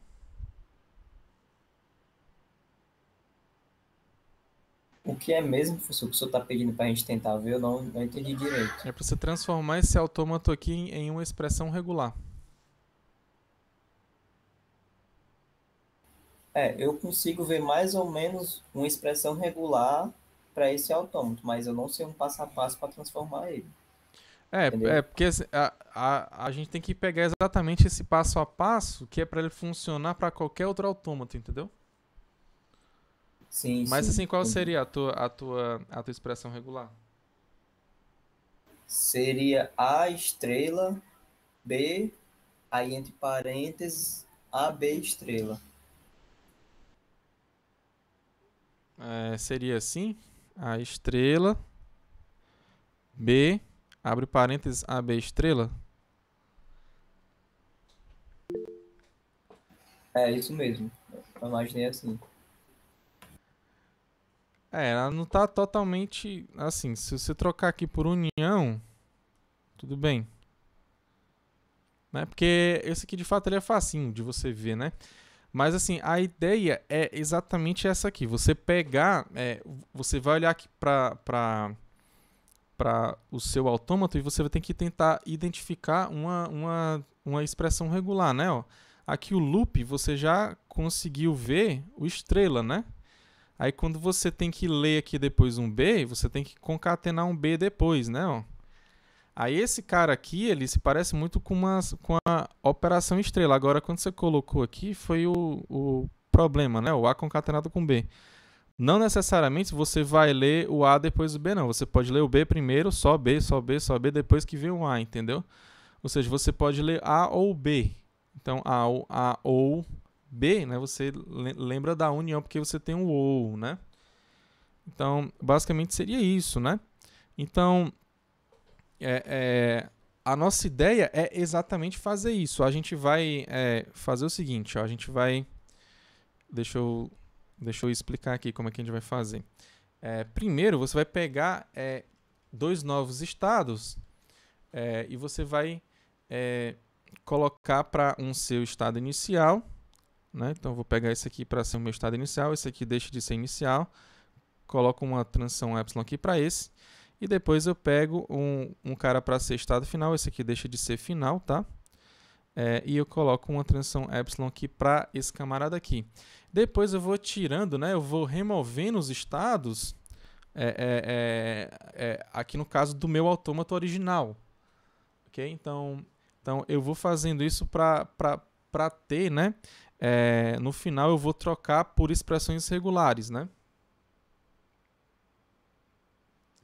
O que é mesmo, professor, que o senhor está pedindo para a gente tentar ver? Eu não, não entendi direito. É para você transformar esse autômato aqui em, em uma expressão regular. É, eu consigo ver mais ou menos uma expressão regular para esse autômato, mas eu não sei um passo a passo para transformar ele. É, é porque assim, a, a, a gente tem que pegar exatamente esse passo a passo que é para ele funcionar para qualquer outro autômato, entendeu? Sim. Mas sim, assim, qual seria a tua, a, tua, a tua expressão regular? Seria A estrela, B, aí entre parênteses, A, B estrela. É, seria assim? A estrela, B, abre parênteses AB estrela? É, isso mesmo. Eu imaginei assim. É, ela não tá totalmente assim. Se você trocar aqui por união, tudo bem. Né? Porque esse aqui de fato ele é facinho de você ver, né? Mas assim, a ideia é exatamente essa aqui. Você pegar, é, você vai olhar aqui para para o seu autômato e você vai ter que tentar identificar uma, uma, uma expressão regular, né? Ó, aqui o loop você já conseguiu ver o estrela, né? Aí quando você tem que ler aqui depois um B, você tem que concatenar um B depois, né? Ó. Aí esse cara aqui, ele se parece muito com, uma, com a operação estrela. Agora, quando você colocou aqui, foi o, o problema, né? O A concatenado com B. Não necessariamente você vai ler o A depois do B, não. Você pode ler o B primeiro, só B, só B, só B, depois que vem o A, entendeu? Ou seja, você pode ler A ou B. Então, A ou, A ou B, né? Você lembra da união porque você tem o ou, né? Então, basicamente seria isso, né? Então, é, é, a nossa ideia é exatamente fazer isso. A gente vai é, fazer o seguinte, ó, a gente vai... Deixa eu Deixa eu explicar aqui como é que a gente vai fazer. É, primeiro, você vai pegar é, dois novos estados é, e você vai é, colocar para um seu estado inicial. Né? Então, eu vou pegar esse aqui para ser o meu estado inicial, esse aqui deixa de ser inicial. Coloco uma transição epsilon aqui para esse. E depois eu pego um, um cara para ser estado final, esse aqui deixa de ser final, tá? É, e eu coloco uma transição epsilon aqui para esse camarada aqui. Depois eu vou tirando, né? Eu vou removendo os estados, é é, é, é, aqui no caso do meu autômato original. Ok? Então, então eu vou fazendo isso para ter, né? É, no final eu vou trocar por expressões regulares, né?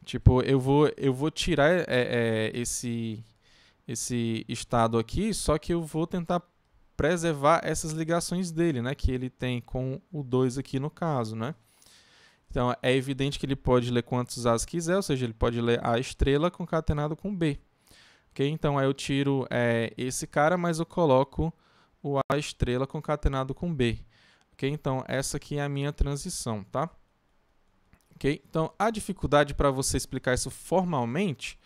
Tipo, eu vou, eu vou tirar é, é, esse, esse estado aqui, só que eu vou tentar preservar essas ligações dele, né, que ele tem com o 2 aqui no caso, né? Então, é evidente que ele pode ler quantos As quiser, ou seja, ele pode ler A estrela concatenado com B. Ok? Então, aí eu tiro é, esse cara, mas eu coloco o A estrela concatenado com B. Ok? Então, essa aqui é a minha transição, tá? Ok? Então, a dificuldade para você explicar isso formalmente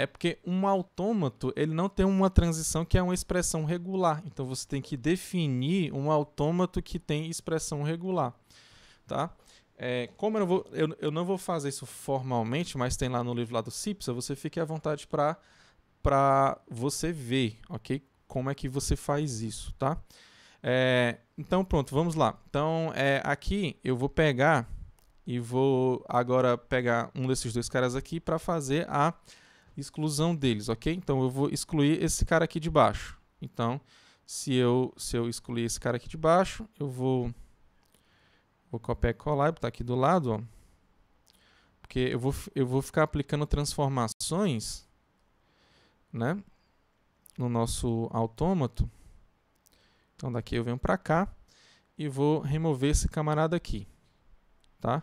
é porque um autômato, ele não tem uma transição que é uma expressão regular. Então você tem que definir um autômato que tem expressão regular, tá? É, como eu não, vou, eu, eu não vou fazer isso formalmente, mas tem lá no livro lá do Cipsa, você fique à vontade para para você ver, ok? Como é que você faz isso, tá? É, então pronto, vamos lá. Então é, aqui eu vou pegar e vou agora pegar um desses dois caras aqui para fazer a exclusão deles, ok? Então eu vou excluir esse cara aqui de baixo. Então, se eu, se eu excluir esse cara aqui de baixo, eu vou, vou copiar e colar e botar aqui do lado, ó. Porque eu vou, eu vou ficar aplicando transformações, né? No nosso autômato. Então daqui eu venho para cá e vou remover esse camarada aqui, tá?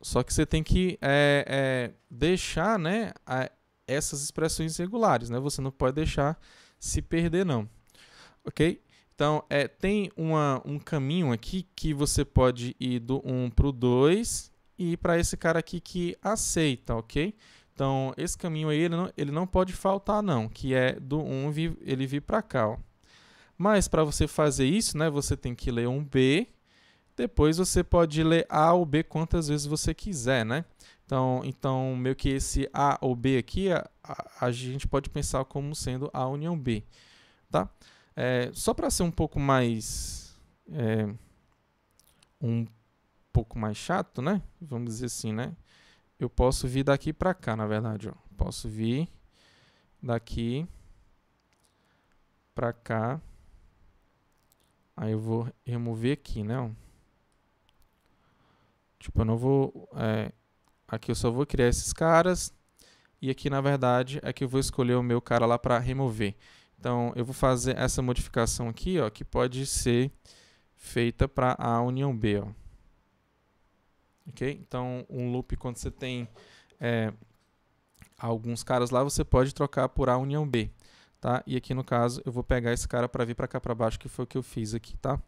Só que você tem que é, é, deixar né, a, essas expressões regulares, né? Você não pode deixar se perder, não. Ok? Então, é, tem uma, um caminho aqui que você pode ir do 1 para o 2 e para esse cara aqui que aceita, ok? Então, esse caminho aí, ele não, ele não pode faltar, não, que é do 1 vir, ele vir para cá, ó. Mas, para você fazer isso, né, você tem que ler um B, depois você pode ler A ou B quantas vezes você quiser, né? Então, então meio que esse A ou B aqui, a, a, gente pode pensar como sendo A união B, tá? É, só para ser um pouco mais... É, um pouco mais chato, né? Vamos dizer assim, né? Eu posso vir daqui para cá, na verdade, ó. Posso vir daqui para cá. Aí eu vou remover aqui, né? Ó. Tipo, eu não vou. É, aqui eu só vou criar esses caras. E aqui, na verdade, é que eu vou escolher o meu cara lá para remover. Então, eu vou fazer essa modificação aqui, ó, que pode ser feita para a união B. Ó. Ok? Então, um loop, quando você tem é, alguns caras lá, você pode trocar por A união B. Tá? E aqui, no caso, eu vou pegar esse cara para vir para cá para baixo, que foi o que eu fiz aqui. Tá?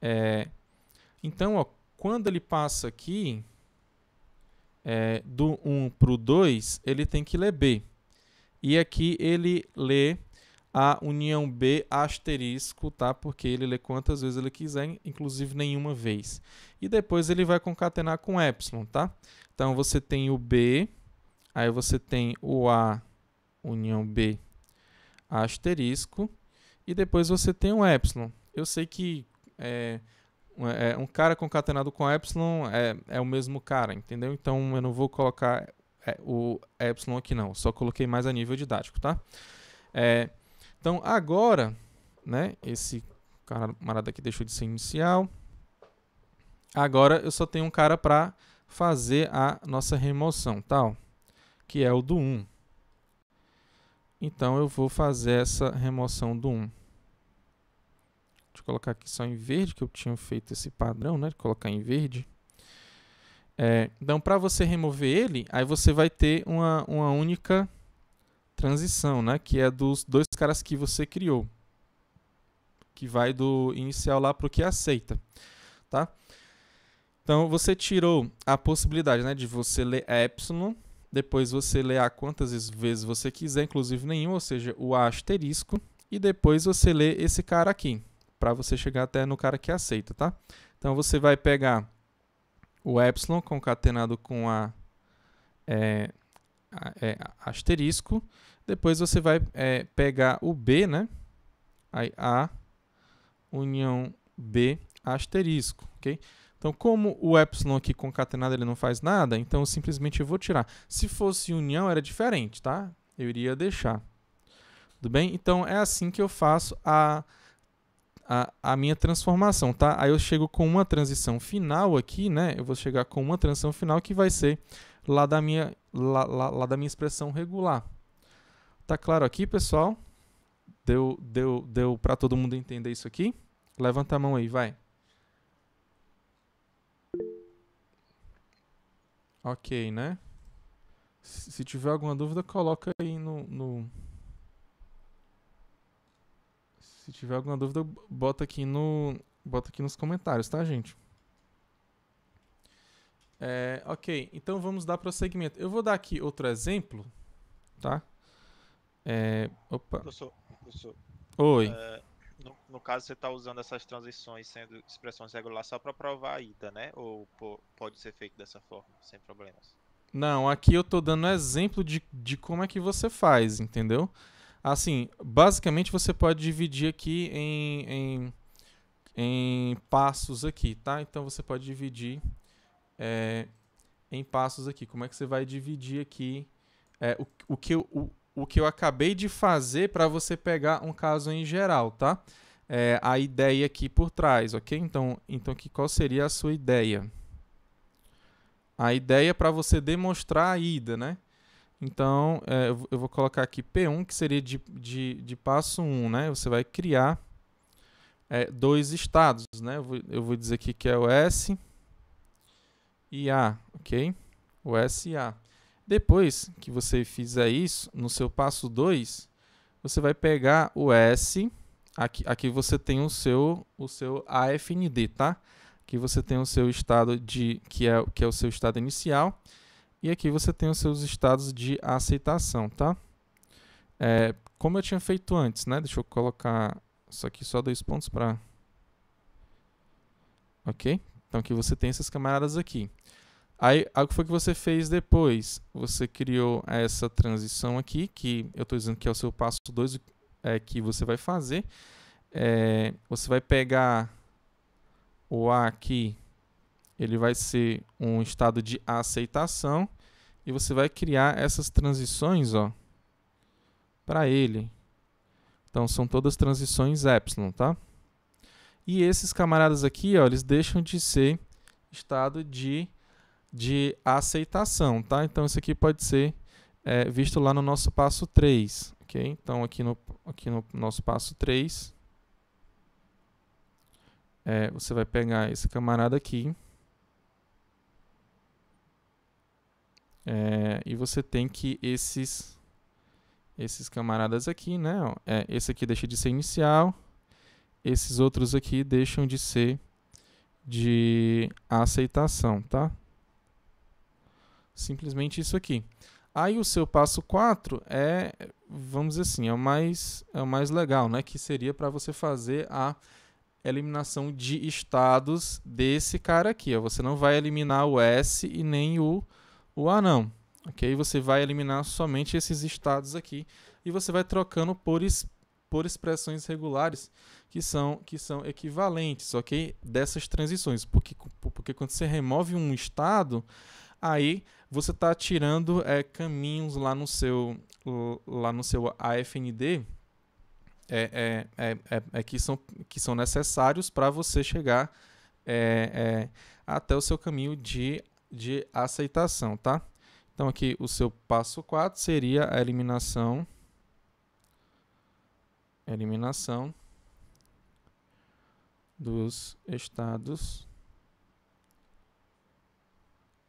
É, então, ó, quando ele passa aqui, é, do 1 para o 2, ele tem que ler B. E aqui ele lê a união B asterisco, tá? Porque ele lê quantas vezes ele quiser, inclusive nenhuma vez. E depois ele vai concatenar com epsilon, tá? Então você tem o B, aí você tem o A união B asterisco, e depois você tem o epsilon. Eu sei que é, é, um cara concatenado com epsilon é, é o mesmo cara, entendeu? Então eu não vou colocar é, o epsilon aqui não, só coloquei mais a nível didático, tá? É, então agora, né, esse camarada aqui deixou de ser inicial. Agora eu só tenho um cara para fazer a nossa remoção, tal, tá? que é o do 1. Então eu vou fazer essa remoção do 1. Deixa eu colocar aqui só em verde, que eu tinha feito esse padrão, né? Colocar em verde. É, então, para você remover ele, aí você vai ter uma, uma única transição, né? Que é dos dois caras que você criou. Que vai do inicial lá para o que aceita, tá? Então, você tirou a possibilidade né, de você ler epsilon, depois você ler a quantas vezes você quiser, inclusive nenhum, ou seja, o asterisco, e depois você lê esse cara aqui para você chegar até no cara que aceita, tá? Então você vai pegar o epsilon concatenado com a, é, a é, asterisco, depois você vai é, pegar o b, né? Aí a união b asterisco, ok? Então, como o epsilon aqui concatenado ele não faz nada, então eu simplesmente vou tirar. Se fosse união, era diferente, tá? Eu iria deixar. Tudo bem? Então, é assim que eu faço a a, a minha transformação, tá? Aí eu chego com uma transição final aqui, né? Eu vou chegar com uma transição final que vai ser lá da minha, lá, lá, lá da minha expressão regular. Tá claro aqui, pessoal? Deu, deu, deu para todo mundo entender isso aqui? Levanta a mão aí, vai. Ok, né? Se tiver alguma dúvida, coloca aí no, no, Se tiver alguma dúvida, bota aqui, no, bota aqui nos comentários, tá, gente? É, ok, então vamos dar prosseguimento. Eu vou dar aqui outro exemplo, tá? É, opa. Professor, professor. Oi. É, no, no, caso, você está usando essas transições sendo expressões regulares só para provar a ida, né? Ou pô, pode ser feito dessa forma, sem problemas? Não, aqui eu estou dando exemplo de, de como é que você faz, entendeu? Entendeu? Assim, basicamente você pode dividir aqui em, em, em passos aqui, tá? Então você pode dividir é, em passos aqui. Como é que você vai dividir aqui é, o, o, que eu, o, o que eu acabei de fazer para você pegar um caso em geral, tá? É, a ideia aqui por trás, ok? Então, então que, qual seria a sua ideia? A ideia para você demonstrar a ida, né? Então, é, eu vou colocar aqui P1, que seria de, de, de passo 1, né? Você vai criar é, dois estados, né? Eu vou, eu vou, dizer aqui que é o S e A, ok? O S e A. Depois que você fizer isso, no seu passo 2, você vai pegar o S, aqui, aqui você tem o seu, o seu AFND, tá? Aqui você tem o seu estado de, que é, que é o seu estado inicial, e aqui você tem os seus estados de aceitação, tá? É, como eu tinha feito antes, né? Deixa eu colocar isso aqui só dois pontos para... Ok? Então aqui você tem essas camadas aqui. Aí, o que foi que você fez depois? Você criou essa transição aqui, que eu estou dizendo que é o seu passo 2 é, que você vai fazer. É, você vai pegar o A aqui ele vai ser um estado de aceitação e você vai criar essas transições, ó, para ele. Então são todas transições epsilon, tá? E esses camaradas aqui, ó, eles deixam de ser estado de, de aceitação, tá? Então isso aqui pode ser é, visto lá no nosso passo 3, ok? Então aqui no, aqui no nosso passo 3, é, você vai pegar esse camarada aqui, É, e você tem que esses esses camaradas aqui, né? é, esse aqui deixa de ser inicial, esses outros aqui deixam de ser de aceitação, tá? Simplesmente isso aqui. Aí o seu passo 4 é, vamos dizer assim, é o mais, é o mais legal, né? Que seria para você fazer a eliminação de estados desse cara aqui. Ó. Você não vai eliminar o S e nem o o A não. Ok? Você vai eliminar somente esses estados aqui e você vai trocando por, es, por expressões regulares que são, que são equivalentes, ok? Dessas transições. Porque, porque quando você remove um estado, aí você está tirando é, caminhos lá no seu, lá no seu AFND é, é, é, é, que, são, que são necessários para você chegar até o seu caminho de de aceitação, tá? Então aqui o seu passo 4 seria a eliminação eliminação dos estados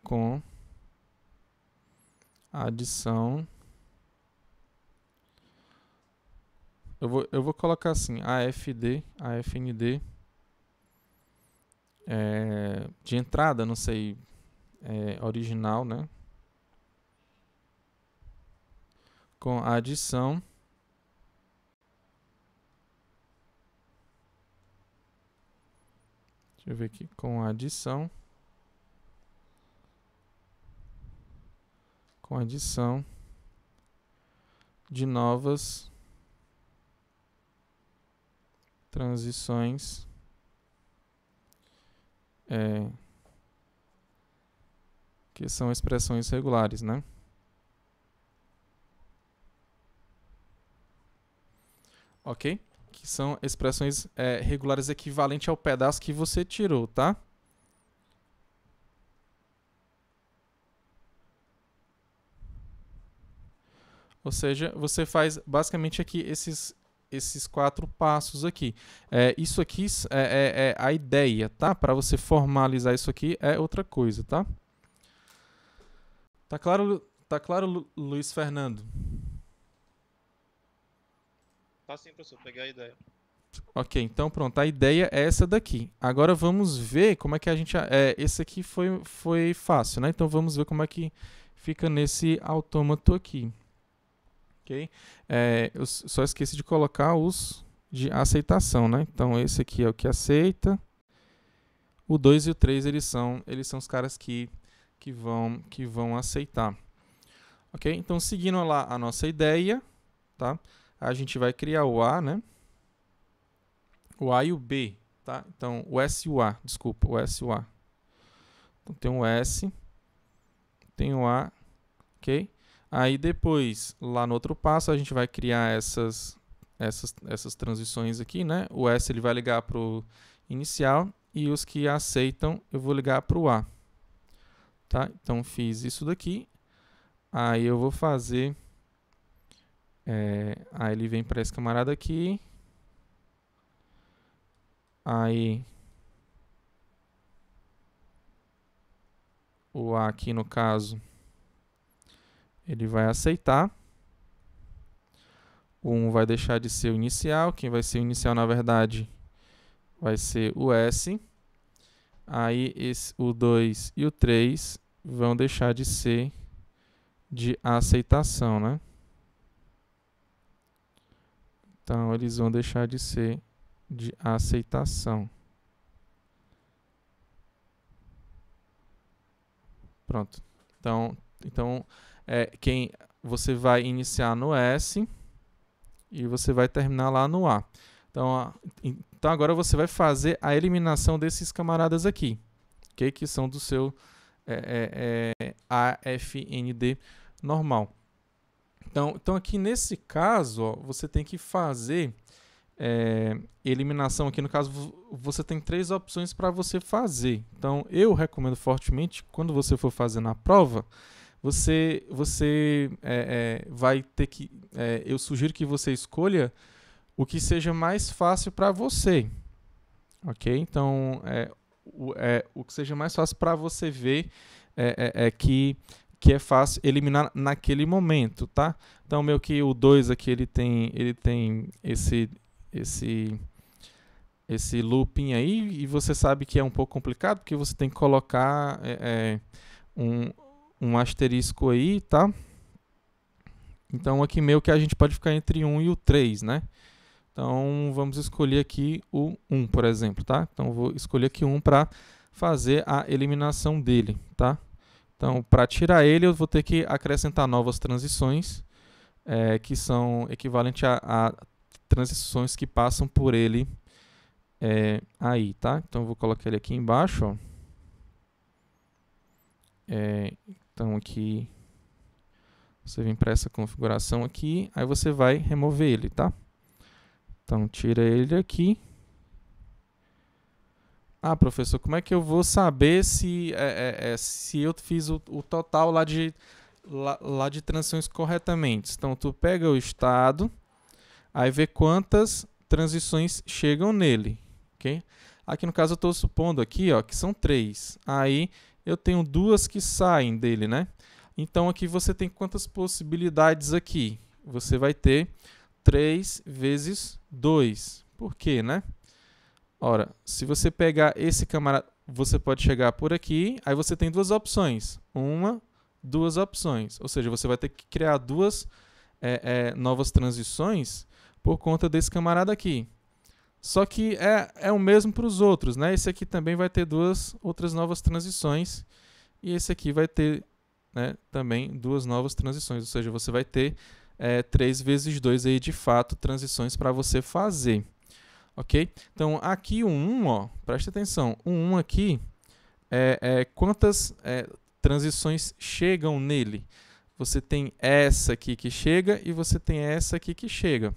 com adição eu vou, eu vou colocar assim AFD AFND é, eh, de entrada não sei é, original, né? Com a adição Deixa eu ver aqui com a adição com a adição de novas transições é, que são expressões regulares, né? Ok? Que são expressões é, regulares equivalente ao pedaço que você tirou, tá? Ou seja, você faz basicamente aqui esses, esses quatro passos aqui. É, isso aqui é, é, é a ideia, tá? Para você formalizar isso aqui é outra coisa, tá? Tá claro, tá claro Lu, Luiz Fernando? Tá sim, professor. Peguei a ideia. Ok, então pronto, a ideia é essa daqui. Agora vamos ver como é que a gente... É, esse aqui foi, foi fácil, né? Então vamos ver como é que fica nesse autômato aqui. Ok? É, eu só esqueci de colocar os de aceitação, né? Então esse aqui é o que aceita. O 2 e o 3, eles são, eles são os caras que que vão, que vão aceitar. Ok? Então, seguindo lá a nossa ideia, tá? A gente vai criar o A, né? O A e o B, tá? Então, o S e o A, desculpa, o S e o A. Então, tem o S, tem o A, ok? Aí depois, lá no outro passo, a gente vai criar essas, essas, essas transições aqui, né? O S ele vai ligar para o inicial e os que aceitam eu vou ligar para o A. Tá? Então, fiz isso daqui. Aí eu vou fazer... É, aí ele vem para esse camarada aqui. Aí... O A aqui, no caso, ele vai aceitar. O 1 vai deixar de ser o inicial. Quem vai ser o inicial, na verdade, vai ser o S. Aí esse, o 2 e o 3 vão deixar de ser de aceitação, né? Então, eles vão deixar de ser de aceitação. Pronto. Então, então é, quem você vai iniciar no S e você vai terminar lá no A. Então, a, então agora você vai fazer a eliminação desses camaradas aqui, okay? que são do seu é, é, é AFND normal. Então, então, aqui nesse caso, ó, você tem que fazer é, eliminação. Aqui no caso, você tem três opções para você fazer. Então, eu recomendo fortemente, quando você for fazer na prova, você, você é, é, vai ter que. É, eu sugiro que você escolha o que seja mais fácil para você. Ok? Então, é, o, é, o que seja mais fácil para você ver é, é, é, que, que é fácil eliminar naquele momento, tá? Então, meio que o 2 aqui, ele tem, ele tem esse, esse, esse looping aí, e você sabe que é um pouco complicado, porque você tem que colocar é, é, um, um asterisco aí, tá? Então, aqui meio que a gente pode ficar entre 1 um e o 3, né? Então vamos escolher aqui o 1, por exemplo, tá? Então vou escolher aqui 1 para fazer a eliminação dele, tá? Então para tirar ele eu vou ter que acrescentar novas transições é, que são equivalentes a, a, transições que passam por ele é, aí, tá? Então vou colocar ele aqui embaixo, ó. É, então aqui você vem para essa configuração aqui, aí você vai remover ele, tá? Então, tira ele aqui. Ah, professor, como é que eu vou saber se, é, é, é, se eu fiz o, o total lá de, lá, lá de transições corretamente? Então, tu pega o estado, aí vê quantas transições chegam nele, ok? Aqui no caso eu estou supondo aqui, ó, que são três. Aí eu tenho duas que saem dele, né? Então aqui você tem quantas possibilidades aqui? Você vai ter 3 vezes 2. Por quê, né? Ora, se você pegar esse camarada, você pode chegar por aqui, aí você tem duas opções. Uma, duas opções. Ou seja, você vai ter que criar duas é, é, novas transições por conta desse camarada aqui. Só que é, é o mesmo para os outros, né? Esse aqui também vai ter duas outras novas transições. E esse aqui vai ter né, também duas novas transições. Ou seja, você vai ter é, 3 vezes 2 aí de fato transições para você fazer. Ok? Então aqui o 1, ó, presta atenção, o 1 aqui é, é quantas é, transições chegam nele? Você tem essa aqui que chega e você tem essa aqui que chega.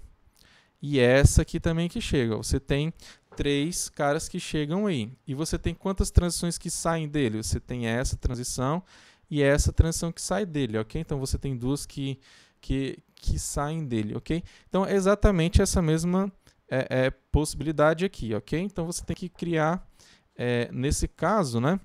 E essa aqui também que chega. Você tem três caras que chegam aí. E você tem quantas transições que saem dele? Você tem essa transição e essa transição que sai dele, ok? Então você tem duas que, que, que saem dele, ok? Então é exatamente essa mesma é, é, possibilidade aqui, ok? Então você tem que criar, é, nesse caso, né?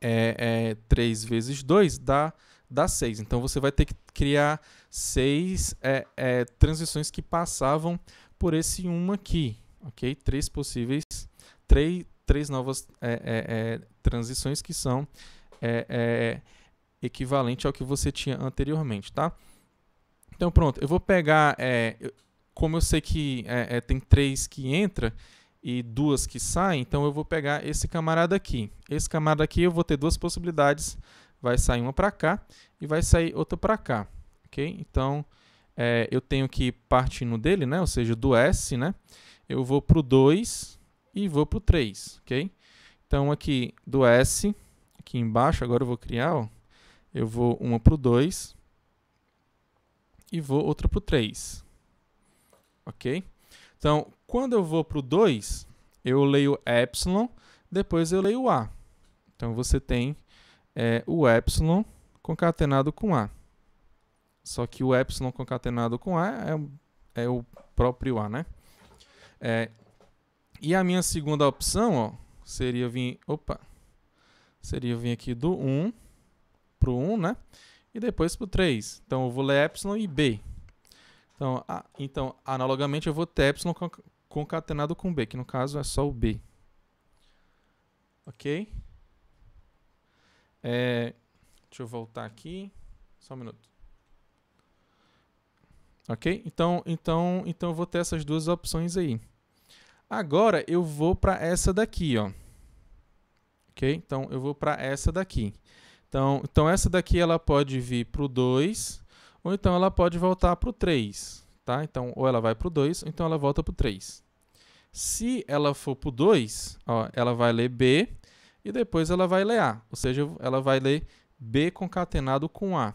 É, 3 é, vezes 2 dá, dá 6. Então você vai ter que criar 6 é, é, transições que passavam por esse 1 aqui, ok? 3 possíveis, 3, três novas transições que são equivalente ao que você tinha anteriormente, tá? Então pronto, eu vou pegar, é, como eu sei que é, é, tem três que entra e duas que saem, então eu vou pegar esse camarada aqui. Esse camarada aqui eu vou ter duas possibilidades, vai sair uma para cá e vai sair outra para cá, ok? Então é, eu tenho que partindo dele, né? Ou seja, do S, né? Eu vou para o 2 e vou para o 3, ok? Então aqui do S, aqui embaixo, agora eu vou criar, ó, eu vou uma para o 2, e vou outra para o 3. Ok? Então, quando eu vou para o 2, eu leio epsilon, depois eu leio A. Então, você tem é, o epsilon concatenado com A. Só que o epsilon concatenado com A é, é o próprio A, né? É, e a minha segunda opção ó, seria vir... Opa! Seria vir aqui do 1 para o 1, né? e depois para o 3. Então, eu vou ler epsilon e b. Então, a, então analogamente, eu vou ter epsilon concatenado com b, que no caso é só o b. Ok? É, deixa eu voltar aqui. Só um minuto. Ok? Então, então, então eu vou ter essas duas opções aí. Agora eu vou para essa daqui, ó. Ok? Então eu vou para essa daqui. Então, então essa daqui ela pode vir para o 2, ou então ela pode voltar para o 3. Tá? Então, ou ela vai para o 2, ou então ela volta para o 3. Se ela for para o 2, ó, ela vai ler B e depois ela vai ler A. Ou seja, ela vai ler B concatenado com A.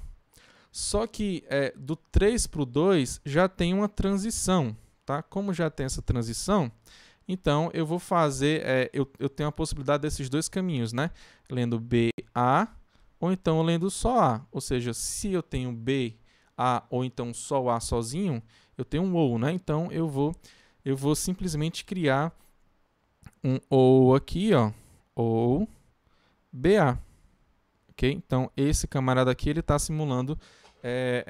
Só que é, do 3 para o 2 já tem uma transição. Tá? Como já tem essa transição, então eu vou fazer. É, eu, eu tenho a possibilidade desses dois caminhos, né? Lendo a ou então lendo só A. Ou seja, se eu tenho B, A ou então só o A sozinho, eu tenho um ou, né? Então eu vou eu vou simplesmente criar um ou aqui, ó, ou BA. OK? Então esse camarada aqui ele está simulando é,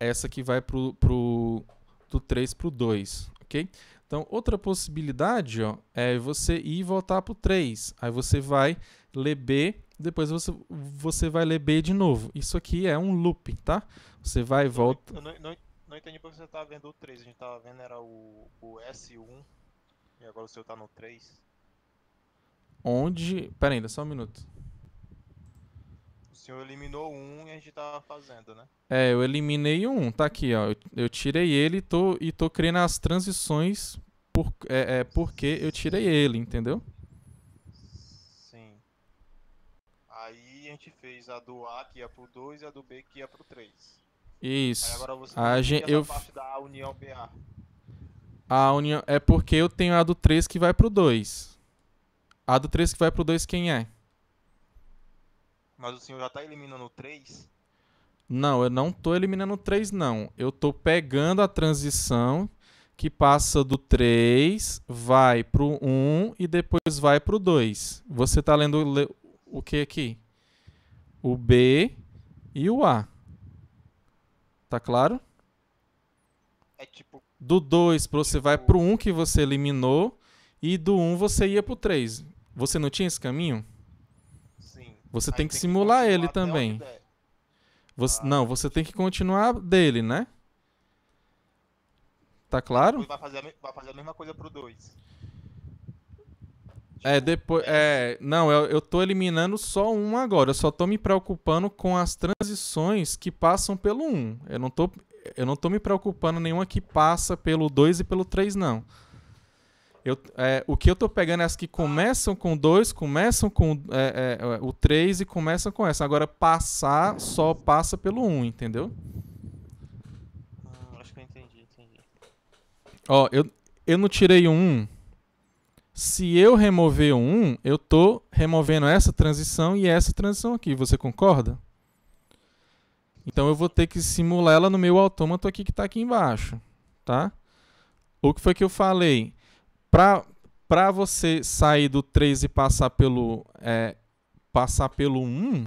é, essa que vai pro, pro do 3 para o 2, OK? Então, outra possibilidade ó, é você ir e voltar para o 3. Aí você vai ler B depois você, você vai ler B de novo. Isso aqui é um loop, tá? Você vai e volta. Eu não, não, não entendi porque você estava vendo o 3, a gente estava vendo era o, o S1 e agora o seu está no 3. Onde. Pera ainda, só um minuto. O senhor eliminou um e a gente tava fazendo, né? É, eu eliminei um, tá aqui, ó. Eu, tirei ele e tô, e tô criando as transições por, é, é, porque eu tirei ele, entendeu? gente fez a do A que ia pro 2 e a do B que ia pro 3. Isso. Aí agora você a gente, eu... parte da união BA. A união é porque eu tenho a do 3 que vai pro 2. A do 3 que vai pro 2 quem é? Mas o senhor já tá eliminando o 3? Não, eu não tô eliminando o 3 não. Eu tô pegando a transição que passa do 3, vai pro 1 e depois vai pro 2. Você tá lendo o que aqui? o B e o A. Tá claro? É tipo... Do 2 você vai pro 1 um que você eliminou e do 1 um você ia pro 3. Você não tinha esse caminho? Sim. Você tem que, tem que simular ele também. Você, ah. Não, você tem que continuar dele, né? Tá claro? Vai fazer, vai fazer a mesma coisa pro 2. É, depois. É, não, eu, eu tô eliminando só um agora. Eu só tô me preocupando com as transições que passam pelo um Eu não tô, eu não tô me preocupando nenhuma que passa pelo dois e pelo três não. Eu, é, o que eu tô pegando é as que começam com dois começam com é, é, é o três e começam com essa. Agora, passar só passa pelo um, entendeu? Ah, acho que eu entendi, entendi. Ó, eu, eu não tirei um se eu remover um, eu estou removendo essa transição e essa transição aqui. Você concorda? Então eu vou ter que simular ela no meu autômato aqui que está aqui embaixo. Tá? O que foi que eu falei? Para você sair do 3 e passar pelo, é, passar pelo 1,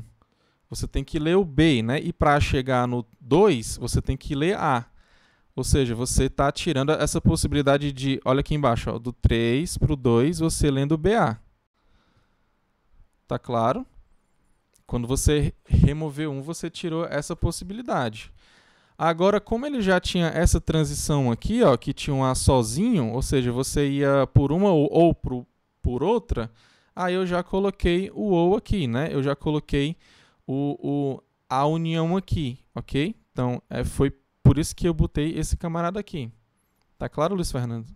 você tem que ler o B, né? E para chegar no 2, você tem que ler A. Ou seja, você está tirando essa possibilidade de, olha aqui embaixo, ó, do 3 para o 2, você lendo o BA. Tá claro? Quando você removeu um, você tirou essa possibilidade. Agora, como ele já tinha essa transição aqui, ó, que tinha um A sozinho, ou seja, você ia por uma ou, ou por, por outra, aí eu já coloquei o ou aqui, né? Eu já coloquei o, o, a união aqui, ok? Então, é, foi por isso que eu botei esse camarada aqui. Tá claro, Luiz Fernando?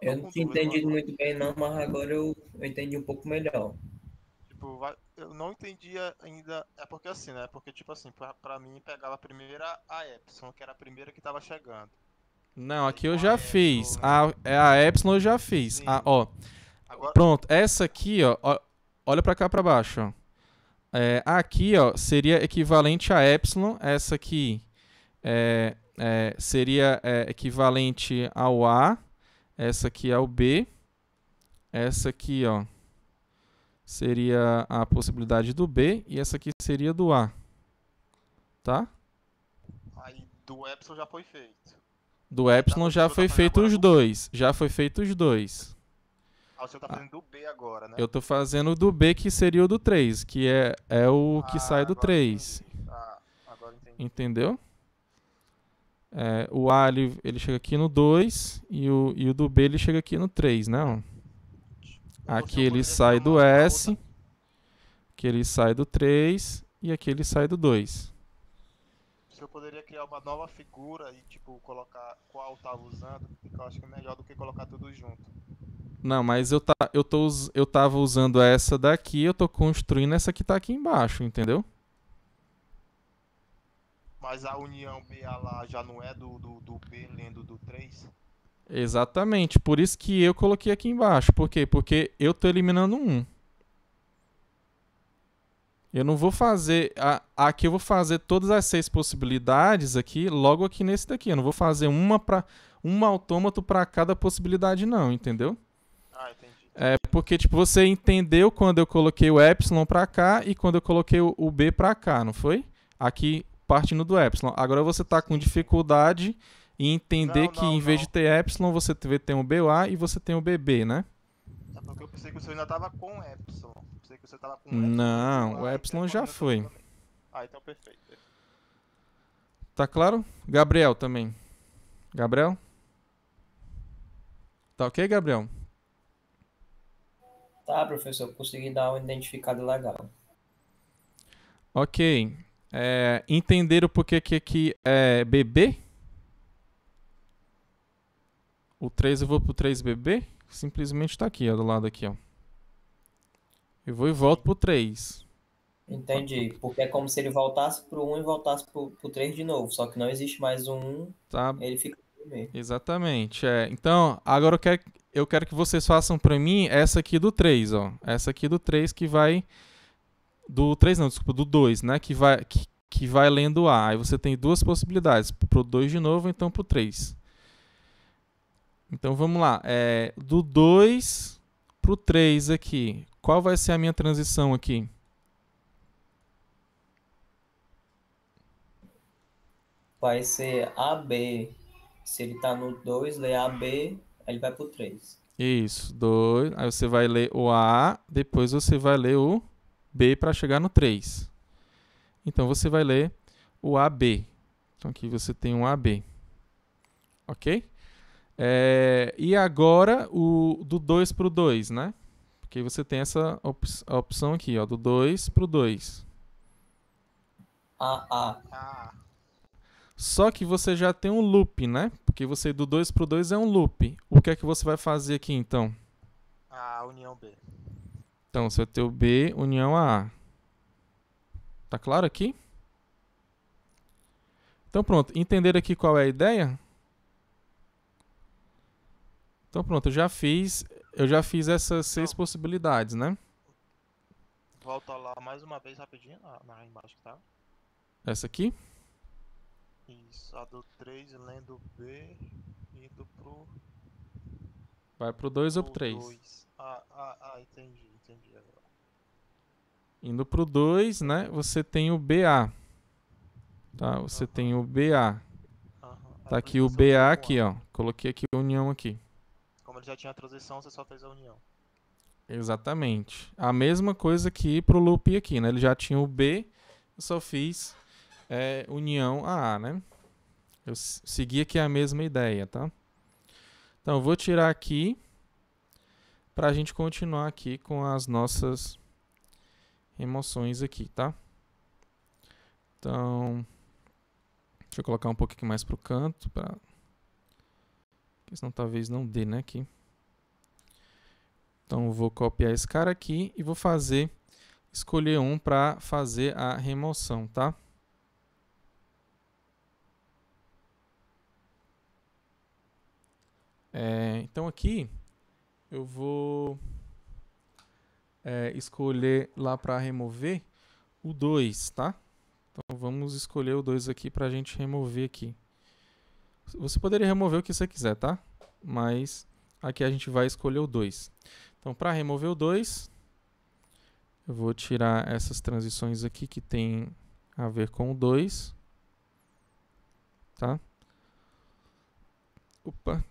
Eu não tinha entendido muito bem, não, mas agora eu, entendi um pouco melhor. Tipo, eu não entendia ainda. É porque assim, né? Porque, tipo assim, pra, pra mim pegava a primeira a Epson, que era a primeira que tava chegando. Não, aqui eu tipo, já fiz. Né? A, é, a Epsilon eu já fiz. A, ah, ó. Agora... Pronto, essa aqui, ó. Olha pra cá pra baixo, ó. É, aqui ó, seria equivalente a epsilon, essa aqui é, é, seria é, equivalente ao A, essa aqui ao B, essa aqui ó, seria a possibilidade do B e essa aqui seria do A. Tá? Aí do epsilon já foi feito. Do epsilon já foi feito os dois. Já foi feito os dois. Ah, você tá ah. fazendo do B agora, né? Eu tô fazendo do B que seria o do 3, que é, é o que ah, sai do 3. Ah, agora entendi. Entendeu? É, o A ele, ele chega aqui no 2 e o, e o do B ele chega aqui no 3, não? Né, aqui ele sai do S, aqui ele sai do 3 e aqui ele sai do 2. Se eu poderia criar uma nova figura e tipo colocar qual estava tá usando, eu acho que é melhor do que colocar tudo junto. Não, mas eu, tá, eu, tô, eu tava usando essa daqui, eu tô construindo essa que tá aqui embaixo, entendeu? Mas a união BA lá já não é do, do, do B lendo do 3? Exatamente, por isso que eu coloquei aqui embaixo. Por quê? Porque eu tô eliminando um. Eu não vou fazer. A, aqui eu vou fazer todas as seis possibilidades aqui, logo aqui nesse daqui. Eu não vou fazer uma para um autômato para cada possibilidade, não, entendeu? É porque tipo você entendeu quando eu coloquei o epsilon para cá e quando eu coloquei o b para cá, não foi? Aqui partindo do epsilon. Agora você está com dificuldade em entender não, não, que em não. vez de ter epsilon você tem um BA e você tem um BB, né? É porque eu pensei que o ainda estava com epsilon. Pensei que com epsilon. Não, né? o epsilon já foi. Ah, então, é ah, então perfeito. Tá claro? Gabriel também. Gabriel? Tá ok, Gabriel? Tá, professor, consegui dar um identificado legal. Ok. É, entenderam por que que aqui é bebê? O 3 eu vou pro 3BB? Simplesmente tá aqui, ó, do lado aqui, ó. Eu vou e volto pro 3. Entendi, porque é como se ele voltasse pro 1 e voltasse pro, pro 3 de novo, só que não existe mais um Tá. Ele fica Exatamente. É. Então, agora eu quero, eu quero que vocês façam para mim essa aqui do 3, ó. Essa aqui do 3 que vai. Do 3 não, desculpa, do 2, né? Que vai, que, que vai lendo A. Aí você tem duas possibilidades. Pro 2 de novo, então pro 3. Então vamos lá. É, do 2 pro 3 aqui. Qual vai ser a minha transição aqui? Vai ser AB se ele tá no 2, lê AB, aí ele vai pro 3. Isso, 2. Aí você vai ler o A, depois você vai ler o B para chegar no 3. Então você vai ler o AB. Então aqui você tem um AB. Ok? É, e agora o do 2 para o 2, né? Porque você tem essa op opção aqui, ó, do 2 para o 2. AA. Ah, ah. Só que você já tem um loop, né? Porque você do 2 pro 2 é um loop. O que é que você vai fazer aqui então? A união B. Então, você vai ter o B, união A. Tá claro aqui? Então pronto, entender aqui qual é a ideia? Então pronto, eu já fiz, eu já fiz essas seis possibilidades, né? Volta lá mais uma vez rapidinho na, na que tá. Essa aqui? Isso, a do 3 lendo B, indo pro. Vai pro 2 ou pro 3? Ah, ah, ah, entendi, entendi agora. Indo pro 2, né? Você tem o BA. Tá, você uhum. tem o BA. Uhum. Tá aqui o BA aqui, ó. Coloquei aqui a união aqui. Como ele já tinha a transição, você só fez a união. Exatamente. A mesma coisa que pro loop aqui, né? Ele já tinha o B, eu só fiz é união a A, né? Eu segui aqui a mesma ideia, tá? Então, eu vou tirar aqui para a gente continuar aqui com as nossas emoções aqui, tá? Então, deixa eu colocar um pouquinho mais para o canto, pra... porque senão talvez não dê, né, aqui. Então, eu vou copiar esse cara aqui e vou fazer, escolher um para fazer a remoção, Tá? É, então aqui eu vou é, escolher lá para remover o 2, tá? Então vamos escolher o 2 aqui para a gente remover aqui. Você poderia remover o que você quiser, tá? Mas aqui a gente vai escolher o 2. Então para remover o 2, eu vou tirar essas transições aqui que tem a ver com o 2. Tá? Opa,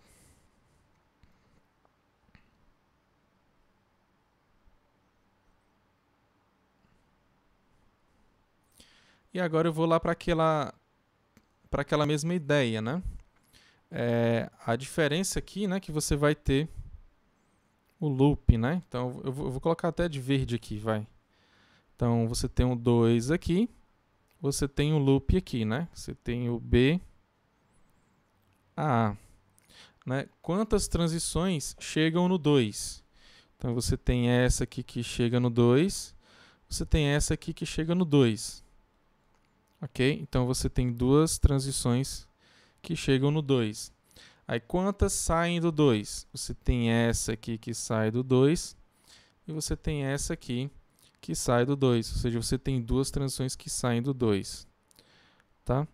E agora eu vou lá para aquela, para aquela mesma ideia, né? É, a diferença aqui, né, que você vai ter o loop, né? Então eu vou, eu vou colocar até de verde aqui, vai. Então você tem o 2 aqui, você tem o loop aqui, né? Você tem o B, A. Né? Quantas transições chegam no 2? Então você tem essa aqui que chega no 2, você tem essa aqui que chega no 2. Ok? Então você tem duas transições que chegam no 2. Aí quantas saem do 2? Você tem essa aqui que sai do 2 e você tem essa aqui que sai do 2. Ou seja, você tem duas transições que saem do 2. Tá?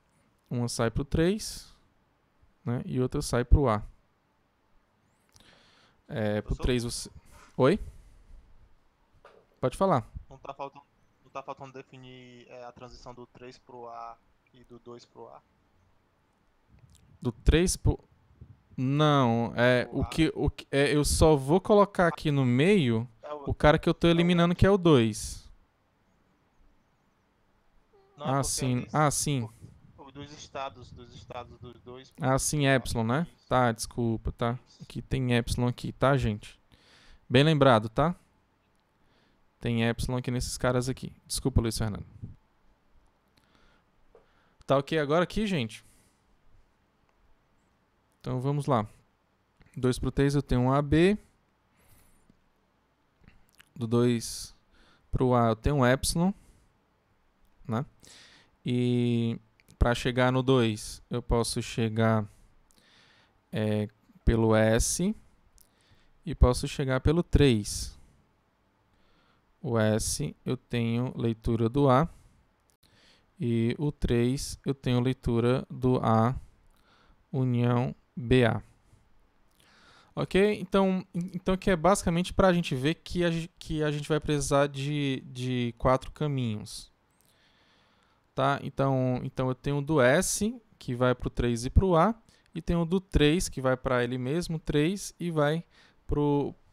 Uma sai para o 3 né? e outra sai para o A. É, para o 3 você... Oi? Pode falar. Não está faltando tipo, tá faltando definir é, a transição do 3 pro A e do 2 pro A? Do 3 pro. Não, é pro o A. que. O, é, eu só vou colocar aqui no meio é o... o... cara que eu tô é eliminando, que é o 2. Não, é ah, é ah, sim. Disse, ah, sim. Dos estados, dos estados dos dois. Ah, sim, Epsilon, né? Tá, desculpa, tá? Aqui tem Epsilon aqui, tá, gente? Bem lembrado, tá? tem epsilon aqui nesses caras aqui. Desculpa, Luiz Fernando. Tá ok agora aqui, gente? Então vamos lá. 2 para o 3 eu tenho um AB. Do 2 para o A eu tenho um epsilon. Né? E para chegar no 2 eu posso chegar é, pelo S e posso chegar pelo 3. O S eu tenho leitura do A. E o 3 eu tenho leitura do A, união BA. Ok? Então, então que é basicamente para a gente ver que a, que a gente vai precisar de, de quatro caminhos. Tá? Então, então eu tenho do S, que vai para o 3 e para o A, e tenho do 3, que vai para ele mesmo, 3, e vai para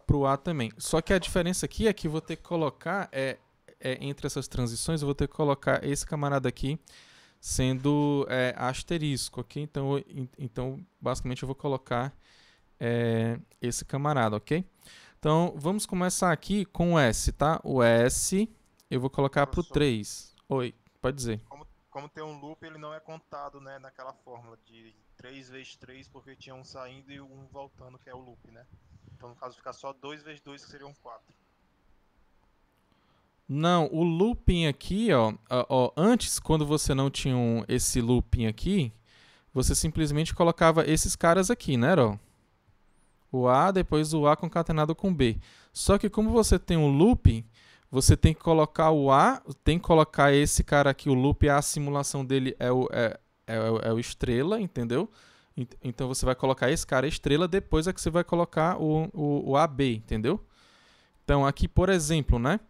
pro A também. Só que a diferença aqui é que vou ter que colocar é, é entre essas transições, eu vou ter que colocar esse camarada aqui sendo é, asterisco, ok? Então, então, basicamente eu vou colocar é, esse camarada, ok? Então, vamos começar aqui com o S, tá? O S eu vou colocar para o 3. Oi, pode dizer. Como, como tem um loop, ele não é contado né, naquela fórmula de 3 vezes 3, porque tinha um saindo e um voltando, que é o loop, né? Então, no caso, ficar só 2 vezes 2, que seriam 4. Não, o looping aqui, ó, ó, antes, quando você não tinha um, esse looping aqui, você simplesmente colocava esses caras aqui, né, ó? O A, depois o A concatenado com B. Só que como você tem um looping, você tem que colocar o A, tem que colocar esse cara aqui, o loop A, a simulação dele é o, é, é, é o estrela, entendeu? Entendeu? Então você vai colocar esse cara estrela, depois é que você vai colocar o, o, o AB, entendeu? Então aqui, por exemplo, né?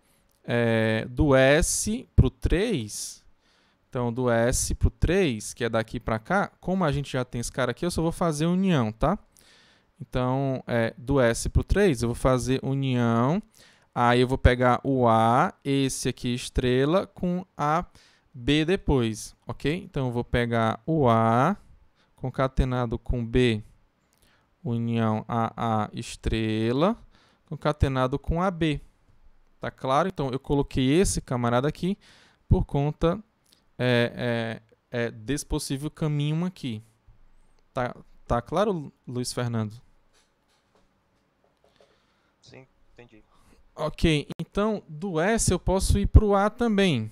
É, do S para o 3, então do S para o 3, que é daqui para cá, como a gente já tem esse cara aqui, eu só vou fazer união, tá? Então, é, do S para o 3, eu vou fazer união, aí eu vou pegar o A, esse aqui estrela, com a B depois, ok? Então eu vou pegar o A concatenado com B, união AA estrela, concatenado com AB. Tá claro? Então eu coloquei esse camarada aqui por conta é, é, é, desse possível caminho aqui. Tá, tá claro, Luiz Fernando? Sim, entendi. Ok, então do S eu posso ir para o A também.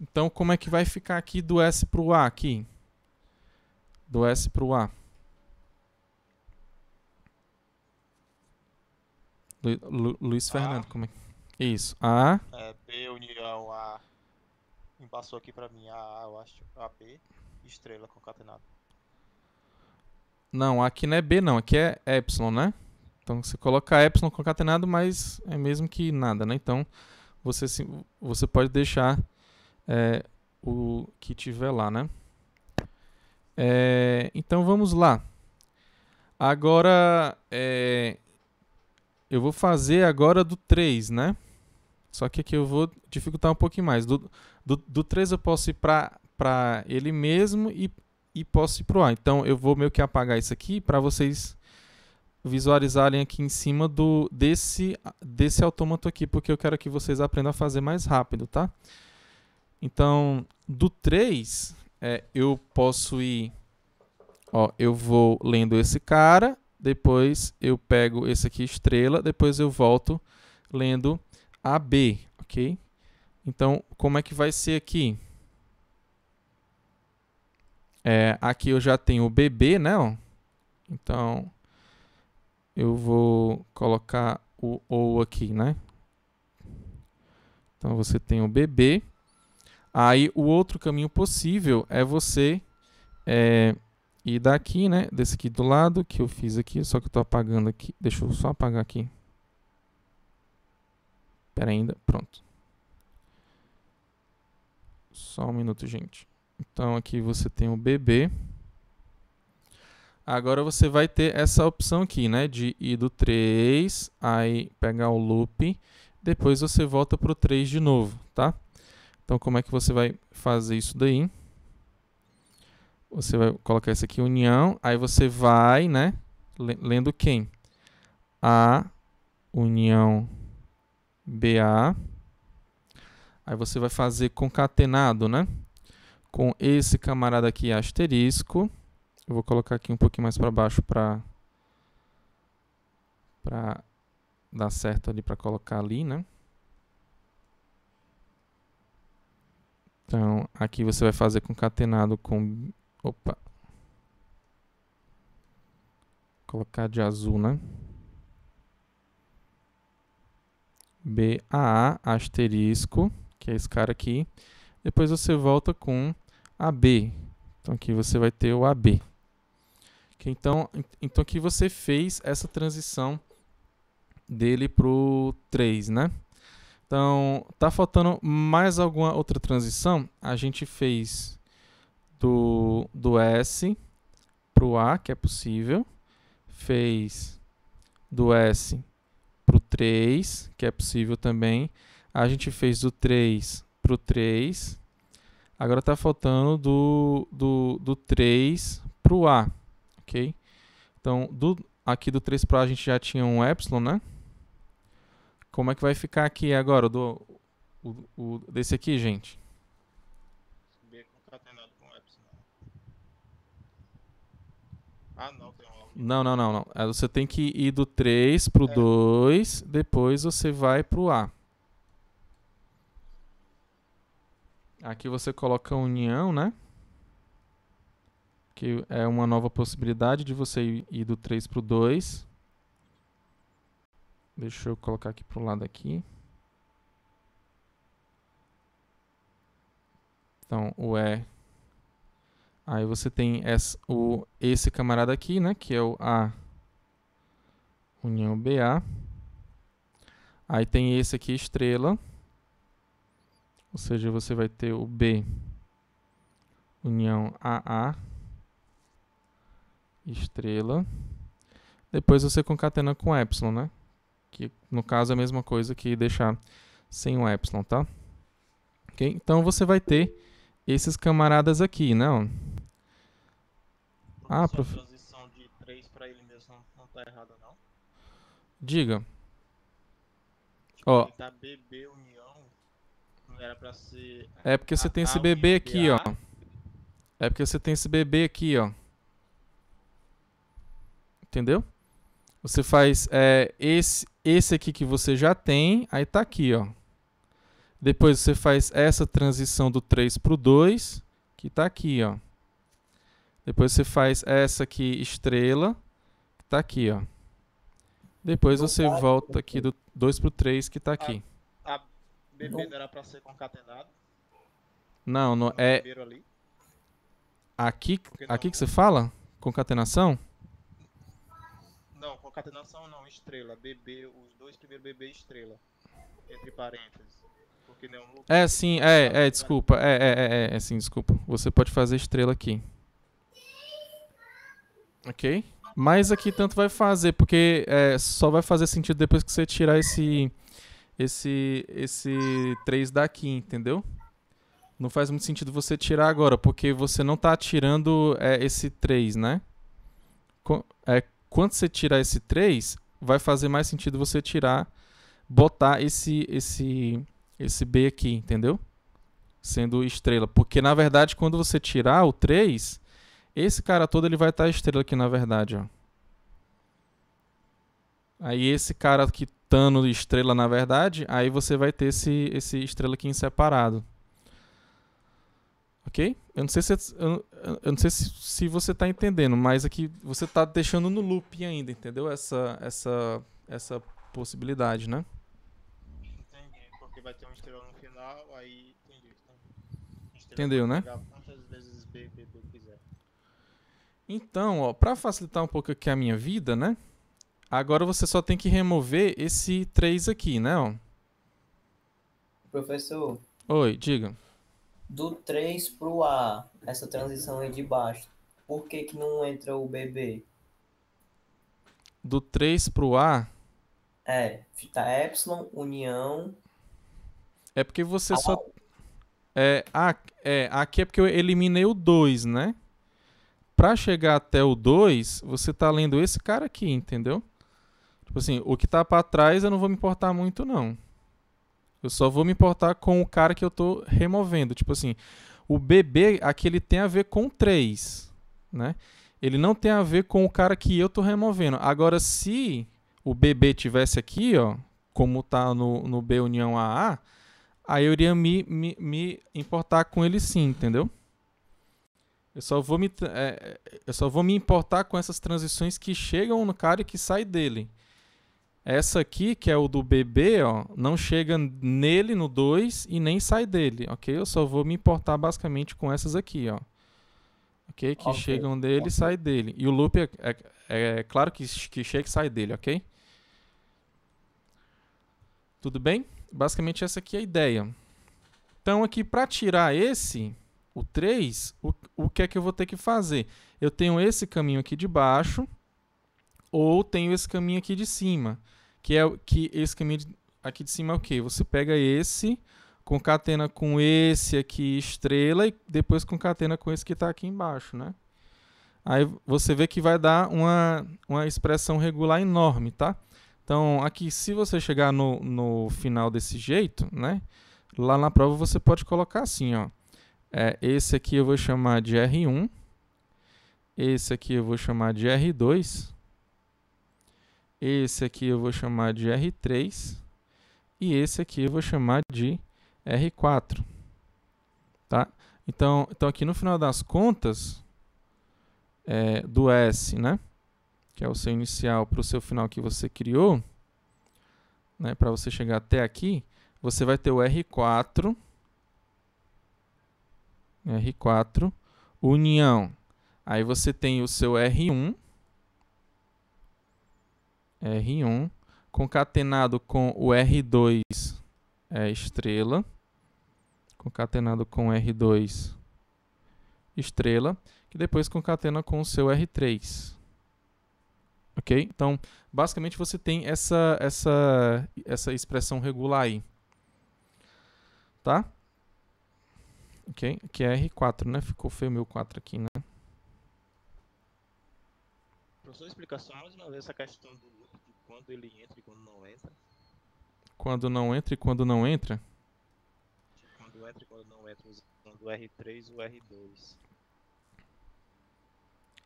Então como é que vai ficar aqui do S para o A aqui? do S para o A. Lu, Luiz Fernando, a. como é Isso, A. É, B, união, A. Embaçou aqui para mim, A, eu acho. A, B, estrela concatenada. Não, aqui não é B não, aqui é Y, né? Então você coloca Y concatenado, mas é mesmo que nada, né? Então você, você pode deixar é, o que tiver lá, né? É, então vamos lá. Agora é, eu vou fazer agora do 3, né? Só que aqui eu vou dificultar um pouquinho mais. Do, do, do 3 eu posso ir para ele mesmo e, e posso ir para o A. Então eu vou meio que apagar isso aqui para vocês visualizarem aqui em cima do desse, desse autômato aqui, porque eu quero que vocês aprendam a fazer mais rápido, tá? Então, do 3, é, eu posso ir. Ó, eu vou lendo esse cara, depois eu pego esse aqui, estrela, depois eu volto lendo AB, ok? Então, como é que vai ser aqui? É, aqui eu já tenho o BB, né? Ó. Então, eu vou colocar o OU aqui, né? Então, você tem o BB. Aí o outro caminho possível é você é, ir daqui, né? Desse aqui do lado que eu fiz aqui, só que eu estou apagando aqui. Deixa eu só apagar aqui. Pera ainda, pronto. Só um minuto, gente. Então aqui você tem o BB. Agora você vai ter essa opção aqui, né? De ir do 3, aí pegar o loop, depois você volta para o 3 de novo, tá? Então, como é que você vai fazer isso daí? Você vai colocar isso aqui, união, aí você vai, né, lendo quem? A união BA. Aí você vai fazer concatenado, né? Com esse camarada aqui, asterisco. Eu vou colocar aqui um pouquinho mais para baixo para para dar certo ali para colocar ali, né? Então, aqui você vai fazer concatenado com... Opa! Colocar de azul, né? BAA asterisco, que é esse cara aqui. Depois você volta com AB. Então, aqui você vai ter o AB. Então, então aqui você fez essa transição dele para o 3, né? Então, tá faltando mais alguma outra transição? A gente fez do, do S para o A, que é possível. Fez do S para o 3, que é possível também. A gente fez do 3 para o 3. Agora está faltando do, do, do 3 para o A, ok? Então, do, aqui do 3 para o A a gente já tinha um epsilon, né? Como é que vai ficar aqui agora? Do, o, o, desse aqui, gente? É né? ah, não, Não, não, não, é, Você tem que ir do 3 pro é. 2, depois você vai pro A. Aqui você coloca união, né? Que é uma nova possibilidade de você ir do 3 pro 2. Deixa eu colocar aqui para o lado aqui. Então, o E. Aí você tem essa, o, esse camarada aqui, né? Que é o A união BA. Aí tem esse aqui, estrela. Ou seja, você vai ter o B união AA estrela. Depois você concatena com epsilon, né? que no caso é a mesma coisa que deixar sem o epsilon, tá? Ok? Então você vai ter esses camaradas aqui, né? Ah, prof... transição de 3 para ele mesmo não tá errada, não? Diga. Tipo, ó. Tá BB união, não era pra ser... É porque você tem esse BB aqui, ó. É porque você tem esse BB aqui, ó. Entendeu? Você faz é, esse, esse aqui que você já tem, aí tá aqui, ó. Depois você faz essa transição do 3 para o 2, que tá aqui, ó. Depois você faz essa aqui, estrela, que tá aqui, ó. Depois você tá volta né? aqui do 2 para o 3, que tá, tá aqui. A, tá a era para ser concatenado? Não, não é... Aqui, aqui que você fala? Concatenação? Concatenação? concatenação não, estrela, BB, os dois primeiros BB estrela. Entre parênteses. Porque não. É, é sim, é, é, desculpa. É, é, é, é, é, sim, desculpa. Você pode fazer estrela aqui. Ok? Mas aqui tanto vai fazer, porque é, só vai fazer sentido depois que você tirar esse esse esse 3 daqui, entendeu? Não faz muito sentido você tirar agora, porque você não está tirando é, esse 3, né? Co é, quando você tirar esse 3, vai fazer mais sentido você tirar, botar esse, esse, esse B aqui, entendeu? Sendo estrela. Porque, na verdade, quando você tirar o 3, esse cara todo ele vai estar tá estrela aqui, na verdade, ó. Aí esse cara que tá no estrela, na verdade, aí você vai ter esse, esse estrela aqui em separado. Ok? Eu não sei se, é eu, eu não sei se, se você está entendendo, mas aqui é você está deixando no loop ainda, entendeu? Essa, essa, essa possibilidade, né? Entendi, porque vai ter um estrela no final, aí. Entendi. entendi. Entendeu, né? vezes B, B, B quiser. Então, ó, para facilitar um pouco aqui a minha vida, né? Agora você só tem que remover esse 3 aqui, né? Ó. Professor. Oi, diga do 3 para o A, essa transição aí de baixo, por que, que não entra o BB? Do 3 para o A? É, tá Epsilon, União. É porque você ah, só. É, a, é, aqui é porque eu eliminei o 2, né? Para chegar até o 2, você tá lendo esse cara aqui, entendeu? Tipo assim, o que tá para trás eu não vou me importar muito, não. Eu só vou me importar com o cara que eu tô removendo. Tipo assim, o bebê aqui ele tem a ver com três, né? Ele não tem a ver com o cara que eu tô removendo. Agora, se o bebê tivesse aqui, ó, como tá no, no B união AA, aí eu iria me, me, me importar com ele sim, entendeu? Eu só, vou me, é, é, eu só vou me importar com essas transições que chegam no cara e que saem dele. Essa aqui, que é o do bebê, ó, não chega nele no 2 e nem sai dele, ok? Eu só vou me importar basicamente com essas aqui, ó. Ok? Que okay. chegam dele e saem dele. E o loop é, é, é, claro que, que chega e sai dele, ok? Tudo bem? Basicamente essa aqui é a ideia. Então aqui para tirar esse, o 3, o, o que é que eu vou ter que fazer? Eu tenho esse caminho aqui de baixo ou tenho esse caminho aqui de cima que é que esse caminho de, aqui de cima é o quê? Você pega esse, concatena com esse aqui estrela e depois concatena com esse que está aqui embaixo, né? Aí você vê que vai dar uma, uma expressão regular enorme, tá? Então, aqui, se você chegar no, no final desse jeito, né? Lá na prova você pode colocar assim, ó. É, esse aqui eu vou chamar de R1. Esse aqui eu vou chamar de R2. Esse aqui eu vou chamar de R3 e esse aqui eu vou chamar de R4. Tá? Então, então aqui no final das contas é, do S, né? que é o seu inicial para o seu final que você criou, né, para você chegar até aqui, você vai ter o R4, R4, união. Aí você tem o seu R1, R1 concatenado com o R2 é estrela, concatenado com R2 estrela, que depois concatena com o seu R3. Ok? Então, basicamente você tem essa, essa, essa expressão regular aí. Tá? Ok? Que é R4, né? Ficou feio meu 4 aqui, né? Professor, explica só mais uma vez essa questão do quando ele entra e quando não entra? Quando não entra e quando não entra? Quando entra e quando não entra, usando o R3 e o R2.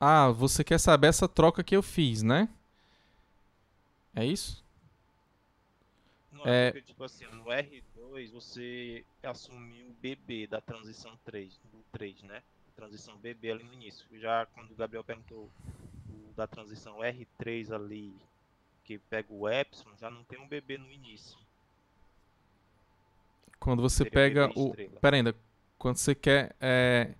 Ah, você quer saber essa troca que eu fiz, né? É isso? Não, é, é. porque, tipo assim, no R2 você assumiu o BB da transição 3, do 3, né? Transição BB ali no início. Já quando o Gabriel perguntou da transição R3 ali, que pega o Epsilon, já não tem um bebê no início. Quando você Seria pega o. Pera ainda. Quando você quer. É...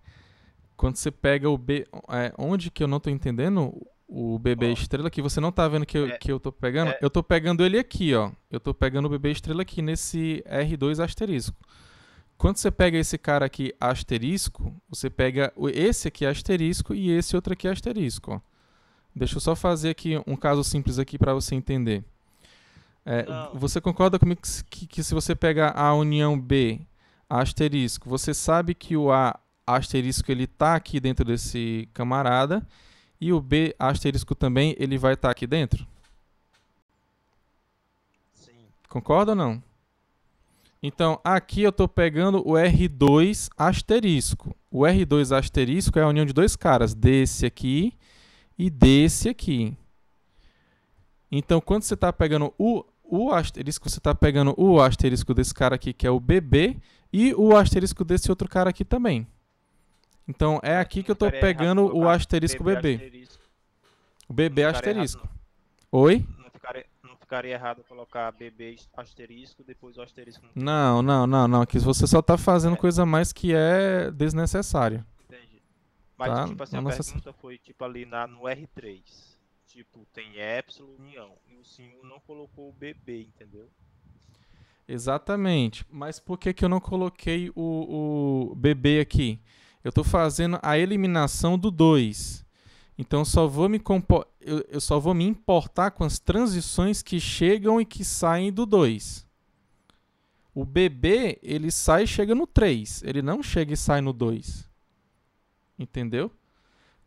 Quando você pega o B. É... Onde que eu não tô entendendo? O bebê oh. estrela que você não tá vendo que eu, é, que eu tô pegando. É, eu tô pegando ele aqui, ó. Eu tô pegando o bebê estrela aqui nesse R2 asterisco. Quando você pega esse cara aqui asterisco, você pega esse aqui é asterisco e esse outro aqui é asterisco, ó. Deixa eu só fazer aqui um caso simples aqui para você entender. É, você concorda comigo que, que, que, se você pegar a união B asterisco, você sabe que o A asterisco ele tá aqui dentro desse camarada e o B asterisco também ele vai estar tá aqui dentro? Sim. Concorda ou não? Então, aqui eu estou pegando o R2 asterisco. O R2 asterisco é a união de dois caras, desse aqui e desse aqui. Então, quando você está pegando o, o asterisco, você está pegando o asterisco desse cara aqui, que é o BB, e o asterisco desse outro cara aqui também. Então, é aqui que eu estou pegando o asterisco BB. O BB asterisco. Oi? Não ficaria errado colocar BB asterisco depois o asterisco. Não, não, não, não. Que você só está fazendo é. coisa mais que é desnecessária. Mas, tá tipo assim, a nossa... pergunta foi, tipo, ali na, no R3. Tipo, tem Epsilon União. E o senhor não colocou o BB, entendeu? Exatamente. Mas por que, que eu não coloquei o, o BB aqui? Eu estou fazendo a eliminação do 2. Então só vou me eu, eu, só vou me importar com as transições que chegam e que saem do 2. O BB, ele sai e chega no 3. Ele não chega e sai no 2 entendeu?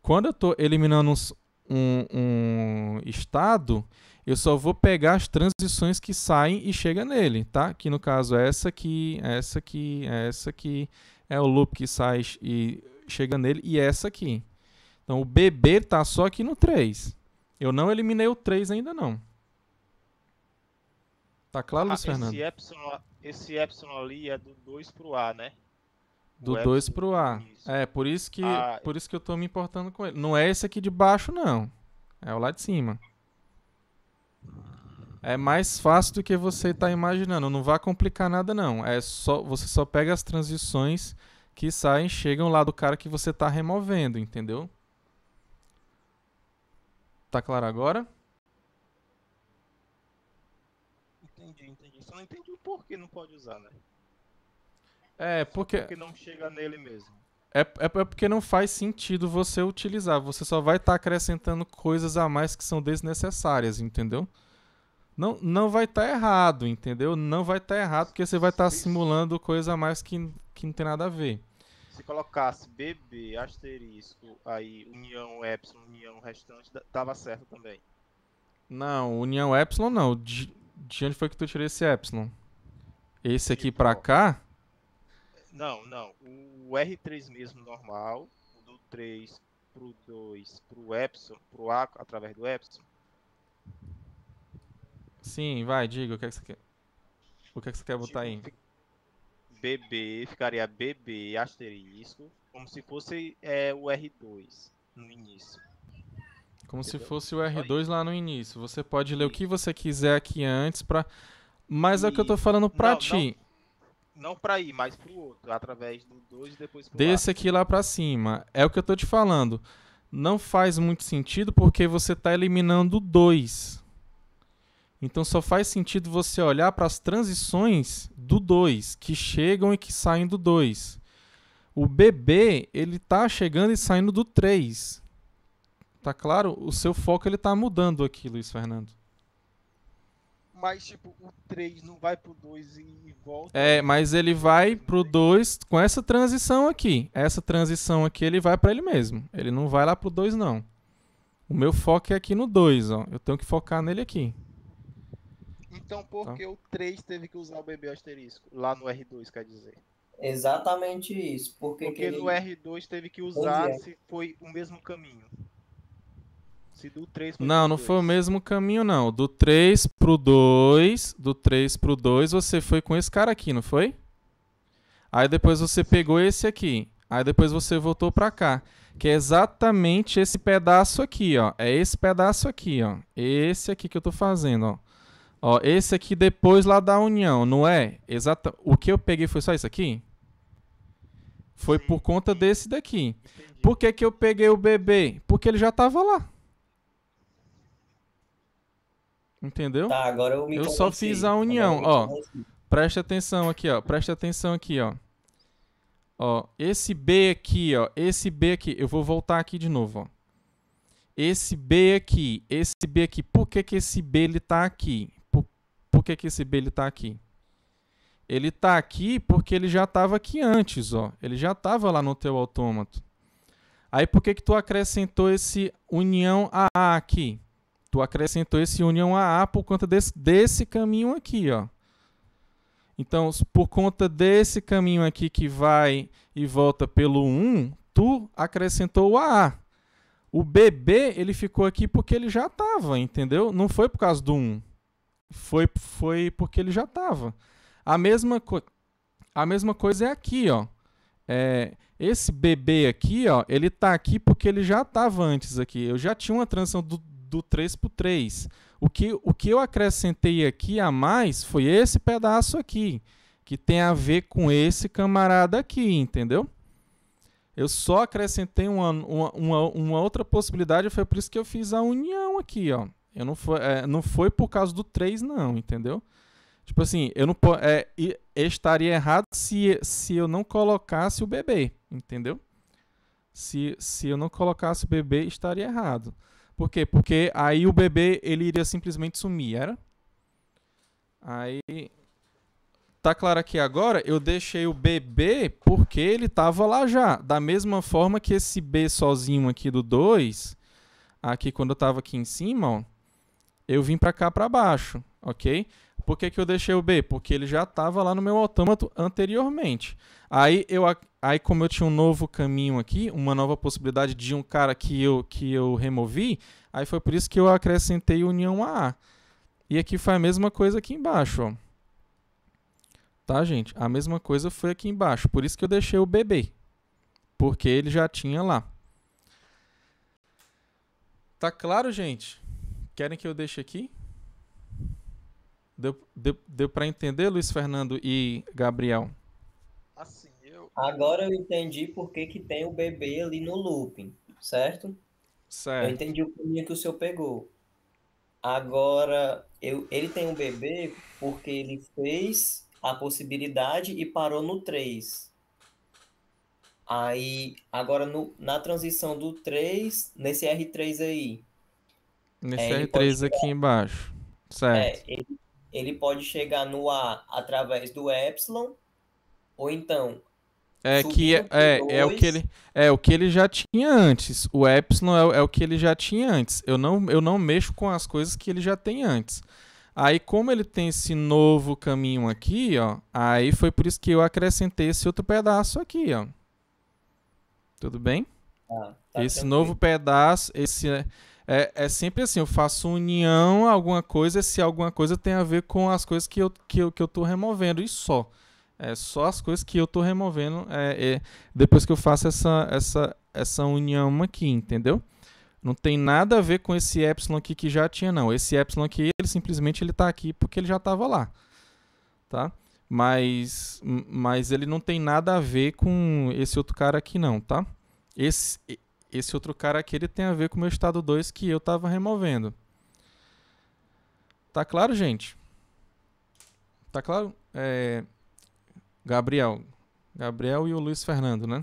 Quando eu estou eliminando uns, um, um, estado, eu só vou pegar as transições que saem e chega nele, tá? Que no caso é essa aqui, essa aqui, essa aqui, é o loop que sai e chega nele, e essa aqui. Então o BB está só aqui no 3. Eu não eliminei o 3 ainda não. Tá claro, ah, Fernando? Esse epsilon, esse epsilon ali é do 2 para o A, né? Do 2 pro A. Isso. É, por isso, que, ah, por isso que eu tô me importando com ele. Não é esse aqui de baixo, não. É o lá de cima. É mais fácil do que você está imaginando. Não vai complicar nada, não. É só Você só pega as transições que saem chegam lá do cara que você está removendo, entendeu? Tá claro agora? Entendi, entendi. Só não entendi o porquê não pode usar, né? É, é, porque... porque não chega nele mesmo. É, é, é, porque não faz sentido você utilizar. Você só vai estar tá acrescentando coisas a mais que são desnecessárias, entendeu? Não, não vai estar tá errado, entendeu? Não vai estar tá errado porque você vai tá estar simulando coisa a mais que, que não tem nada a ver. Se colocasse BB, asterisco, aí união epsilon, união restante, tava certo também. Não, união epsilon não. De, de onde foi que tu tirou esse epsilon? Esse aqui para cá? Não, não. O R3 mesmo normal, do 3 pro 2, pro Epson, pro A através do Epson. Sim, vai, diga o que é que você quer. O que é que você quer botar tipo, aí? BB, ficaria BB asterisco, como se fosse é, o R2 no início. Como Entendeu? se fosse o R2 lá no início. Você pode ler o que você quiser aqui antes para mas e... é o que eu tô falando pra não, ti. Não para ir, mas pro outro, através do 2 e depois pro Desse lado. aqui lá para cima. É o que eu tô te falando. Não faz muito sentido porque você tá eliminando 2. Então só faz sentido você olhar para as transições do 2, que chegam e que saem do 2. O bebê, ele tá chegando e saindo do 3. Tá claro? O seu foco ele tá mudando aqui, Luiz Fernando mas tipo, o 3 não vai pro 2 e volta. É, mas ele vai pro 2 com essa transição aqui. Essa transição aqui ele vai para ele mesmo. Ele não vai lá pro 2 não. O meu foco é aqui no 2, ó. Eu tenho que focar nele aqui. Então por tá. que tá. o 3 teve que usar o bebê asterisco? Lá no R2, quer dizer. Exatamente isso. Porque, porque ele... no R2 teve que usar é. se foi o mesmo caminho. Se do 3 pro Não, não dois. foi o mesmo caminho, não. Do 3 pro 2, do 3 pro 2, você foi com esse cara aqui, não foi? Aí depois você pegou esse aqui. Aí depois você voltou pra cá. Que é exatamente esse pedaço aqui, ó. É esse pedaço aqui, ó. Esse aqui que eu tô fazendo, ó. Ó, esse aqui depois lá da união, não é? Exata... O que eu peguei foi só isso aqui? Foi Sim. por conta desse daqui. Entendi. Por que, que eu peguei o bebê? Porque ele já estava lá. Entendeu? Tá, agora eu me Eu só fiz a união, ó. Preste atenção aqui, ó. Preste atenção aqui, ó. Ó, esse B aqui, ó. Esse B aqui. Eu vou voltar aqui de novo, ó. Esse B aqui, esse B aqui. Por que que esse B ele tá aqui? Por, por que que esse B ele tá aqui? Ele tá aqui porque ele já estava aqui antes, ó. Ele já estava lá no teu autômato. Aí por que que tu acrescentou esse união a aqui? Tu acrescentou esse união a A por conta desse, desse caminho aqui, ó. Então, por conta desse caminho aqui que vai e volta pelo 1, tu acrescentou o AA. O BB, ele ficou aqui porque ele já estava, entendeu? Não foi por causa do 1. Foi, foi porque ele já estava. A mesma, a mesma coisa é aqui, ó. É, esse BB aqui, ó, ele tá aqui porque ele já estava antes aqui. Eu já tinha uma transição do, do 3 por 3. O que, o que eu acrescentei aqui a mais foi esse pedaço aqui, que tem a ver com esse camarada aqui, entendeu? Eu só acrescentei uma, uma, uma, uma outra possibilidade, foi por isso que eu fiz a união aqui, ó. Eu não, foi, é, não foi por causa do 3, não, entendeu? Tipo assim, eu não é, estaria errado se, se eu não colocasse o bebê, entendeu? Se, se eu não colocasse o bebê, estaria errado. Por quê? Porque aí o bebê ele iria simplesmente sumir, era? Aí tá claro aqui agora, eu deixei o bebê porque ele tava lá já. Da mesma forma que esse B sozinho aqui do 2, aqui quando eu tava aqui em cima, ó, eu vim para cá para baixo, OK? Por que, que eu deixei o B? Porque ele já estava lá no meu autômato anteriormente. Aí, eu, aí, como eu tinha um novo caminho aqui, uma nova possibilidade de um cara que eu, que eu removi, aí foi por isso que eu acrescentei união a A. E aqui foi a mesma coisa aqui embaixo, ó. Tá, gente? A mesma coisa foi aqui embaixo. Por isso que eu deixei o BB. Porque ele já tinha lá. Tá claro, gente? Querem que eu deixe aqui? Deu, deu, deu para entender, Luiz Fernando e Gabriel? Assim, eu... Agora eu entendi por que, que tem o bebê ali no looping, certo? Certo. Eu entendi o caminho que o senhor pegou. Agora, eu, ele tem um bebê porque ele fez a possibilidade e parou no 3. Aí, agora no, na transição do 3, nesse R3 aí. Nesse é, R3 aqui embaixo. Certo. É, ele ele pode chegar no A através do Epsilon, ou então. É que é, é, é, o que ele é o que ele já tinha antes. O epsilon é, é, o que ele já tinha antes. Eu não, eu não mexo com as coisas que ele já tem antes. Aí como ele tem esse novo caminho aqui, ó, aí foi por isso que eu acrescentei esse outro pedaço aqui, ó. Tudo bem? Ah, tá esse tranquilo. novo pedaço, esse é, é sempre assim, eu faço união a alguma coisa se alguma coisa tem a ver com as coisas que eu, que eu, que eu tô removendo, e só. É só as coisas que eu tô removendo é, é, depois que eu faço essa, essa, essa união aqui, entendeu? Não tem nada a ver com esse epsilon aqui que já tinha, não. Esse epsilon aqui, ele simplesmente ele tá aqui porque ele já estava lá, tá? Mas, mas ele não tem nada a ver com esse outro cara aqui, não, tá? Esse, esse outro cara aqui ele tem a ver com o meu estado 2 que eu estava removendo. Tá claro, gente? Tá claro? É... Gabriel. Gabriel e o Luiz Fernando, né?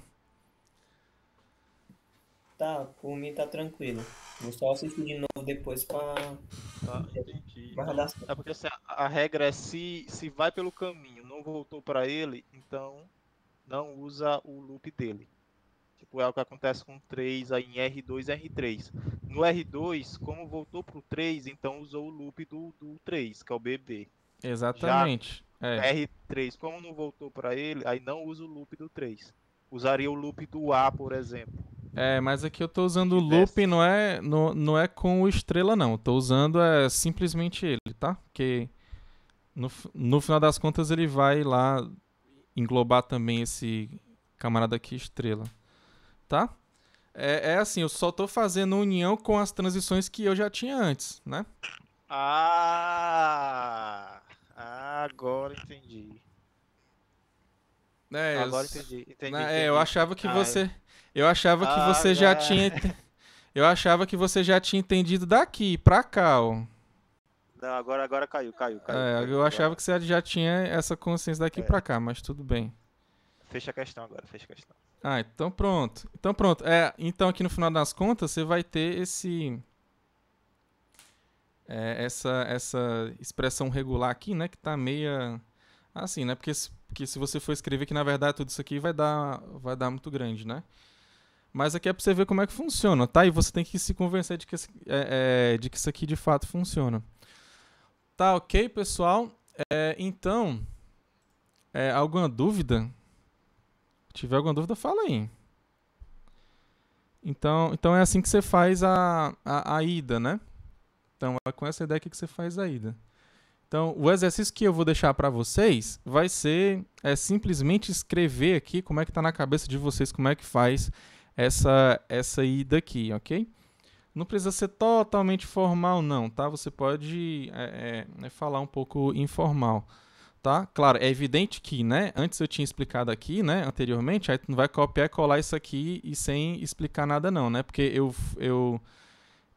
Tá, por mim tá tranquilo. Vou só assistir de novo depois pra. Tá, É porque assim, a regra é se, se vai pelo caminho, não voltou para ele, então não usa o loop dele tipo, é o que acontece com 3 aí em R2 e R3. No R2, como voltou pro 3, então usou o loop do, do 3, que é o BB. Exatamente. É. R3, como não voltou para ele, aí não usa o loop do 3. Usaria o loop do A, por exemplo. É, mas aqui eu estou usando o loop, não é, não, não é com o estrela, não. Estou usando é, simplesmente ele, tá? Porque no, no final das contas ele vai lá englobar também esse camarada aqui, estrela tá? É, é, assim, eu só tô fazendo união com as transições que eu já tinha antes, né? Ah, agora entendi. É, agora entendi, entendi, né, é, entendi. É, eu achava que ah, você, eu achava ah, que você já, já é. tinha, eu achava que você já tinha entendido daqui para cá, ó. Não, agora, agora caiu, caiu, caiu. É, caiu, eu achava agora. que você já tinha essa consciência daqui é. para cá, mas tudo bem. Fecha a questão agora, fecha a questão. Ah, então pronto. Então pronto. É, então aqui no final das contas você vai ter esse é, essa essa expressão regular aqui, né, que tá meia assim, né? Porque se, porque se você for escrever que na verdade tudo isso aqui vai dar vai dar muito grande, né? Mas aqui é para você ver como é que funciona, tá? E você tem que se convencer de que, é, é, de que isso aqui de fato funciona. Tá ok, pessoal? É, então, é, alguma dúvida? tiver alguma dúvida, fala aí. Então, então é assim que você faz a, a, a ida, né? Então é com essa ideia que você faz a ida. Então, o exercício que eu vou deixar para vocês vai ser é simplesmente escrever aqui como é que está na cabeça de vocês, como é que faz essa, essa ida aqui, ok? Não precisa ser totalmente formal, não, tá? Você pode é, é, é falar um pouco informal tá? Claro, é evidente que, né, antes eu tinha explicado aqui, né, anteriormente, aí tu não vai copiar e colar isso aqui e sem explicar nada não, né? Porque eu eu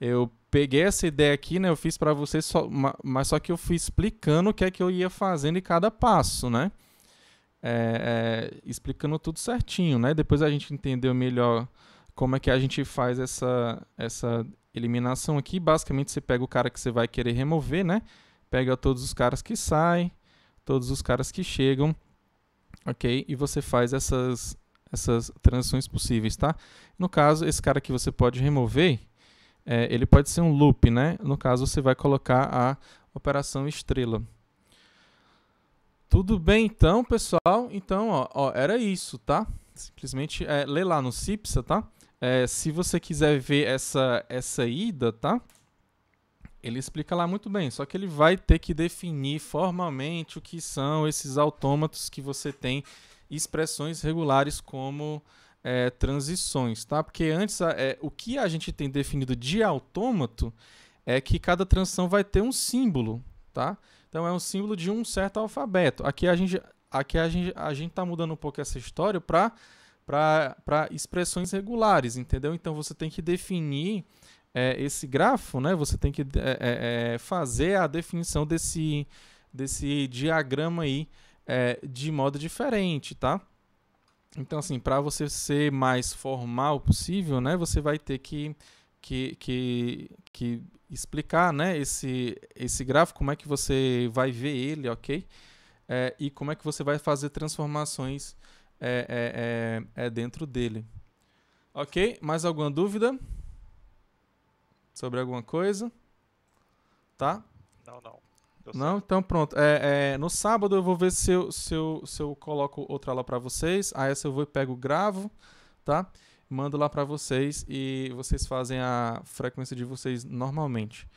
eu peguei essa ideia aqui, né, eu fiz para vocês só, mas só que eu fui explicando o que é que eu ia fazendo em cada passo, né? É, é, explicando tudo certinho, né? Depois a gente entendeu melhor como é que a gente faz essa essa eliminação aqui. Basicamente, você pega o cara que você vai querer remover, né? Pega todos os caras que saem, todos os caras que chegam, ok? E você faz essas, essas transições possíveis, tá? No caso, esse cara que você pode remover, é, ele pode ser um loop, né? No caso, você vai colocar a operação estrela. Tudo bem, então, pessoal? Então, ó, ó era isso, tá? Simplesmente é, lê lá no CIPSA, tá? É, se você quiser ver essa, essa ida, tá? Ele explica lá muito bem, só que ele vai ter que definir formalmente o que são esses autômatos que você tem expressões regulares como é, transições, tá? Porque antes é, o que a gente tem definido de autômato é que cada transição vai ter um símbolo, tá? Então é um símbolo de um certo alfabeto. Aqui a gente aqui a gente a gente tá mudando um pouco essa história para para expressões regulares, entendeu? Então você tem que definir é, esse grafo, né, você tem que é, é, é fazer a definição desse, desse diagrama aí é, de modo diferente, tá? Então, assim, para você ser mais formal possível, né, você vai ter que, que, que, que explicar né, esse, esse gráfico, como é que você vai ver ele, ok? É, e como é que você vai fazer transformações é, é, é, é dentro dele. Ok? Mais alguma dúvida? sobre alguma coisa? Tá? Não, não. Não? Então pronto. É, é, no sábado eu vou ver se eu, se eu, se eu coloco outra aula para vocês. Aí essa eu vou e pego, gravo, tá? Mando lá para vocês e vocês fazem a frequência de vocês normalmente.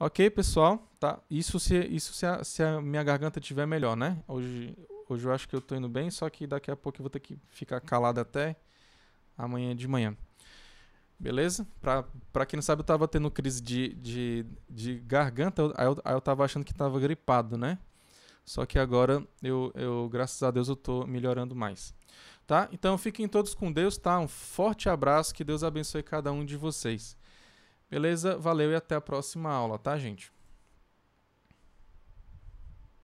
Ok, pessoal? Tá? Isso se, isso se, a, se a minha garganta tiver melhor, né? Hoje, hoje eu acho que eu tô indo bem, só que daqui a pouco eu vou ter que ficar calado até amanhã de manhã. Beleza? Pra, pra quem não sabe, eu tava tendo crise de, de, de garganta, aí eu, aí eu tava achando que tava gripado, né? Só que agora eu, eu, graças a Deus, eu tô melhorando mais. Tá? Então fiquem todos com Deus, tá? Um forte abraço, que Deus abençoe cada um de vocês. Beleza? Valeu e até a próxima aula, tá, gente?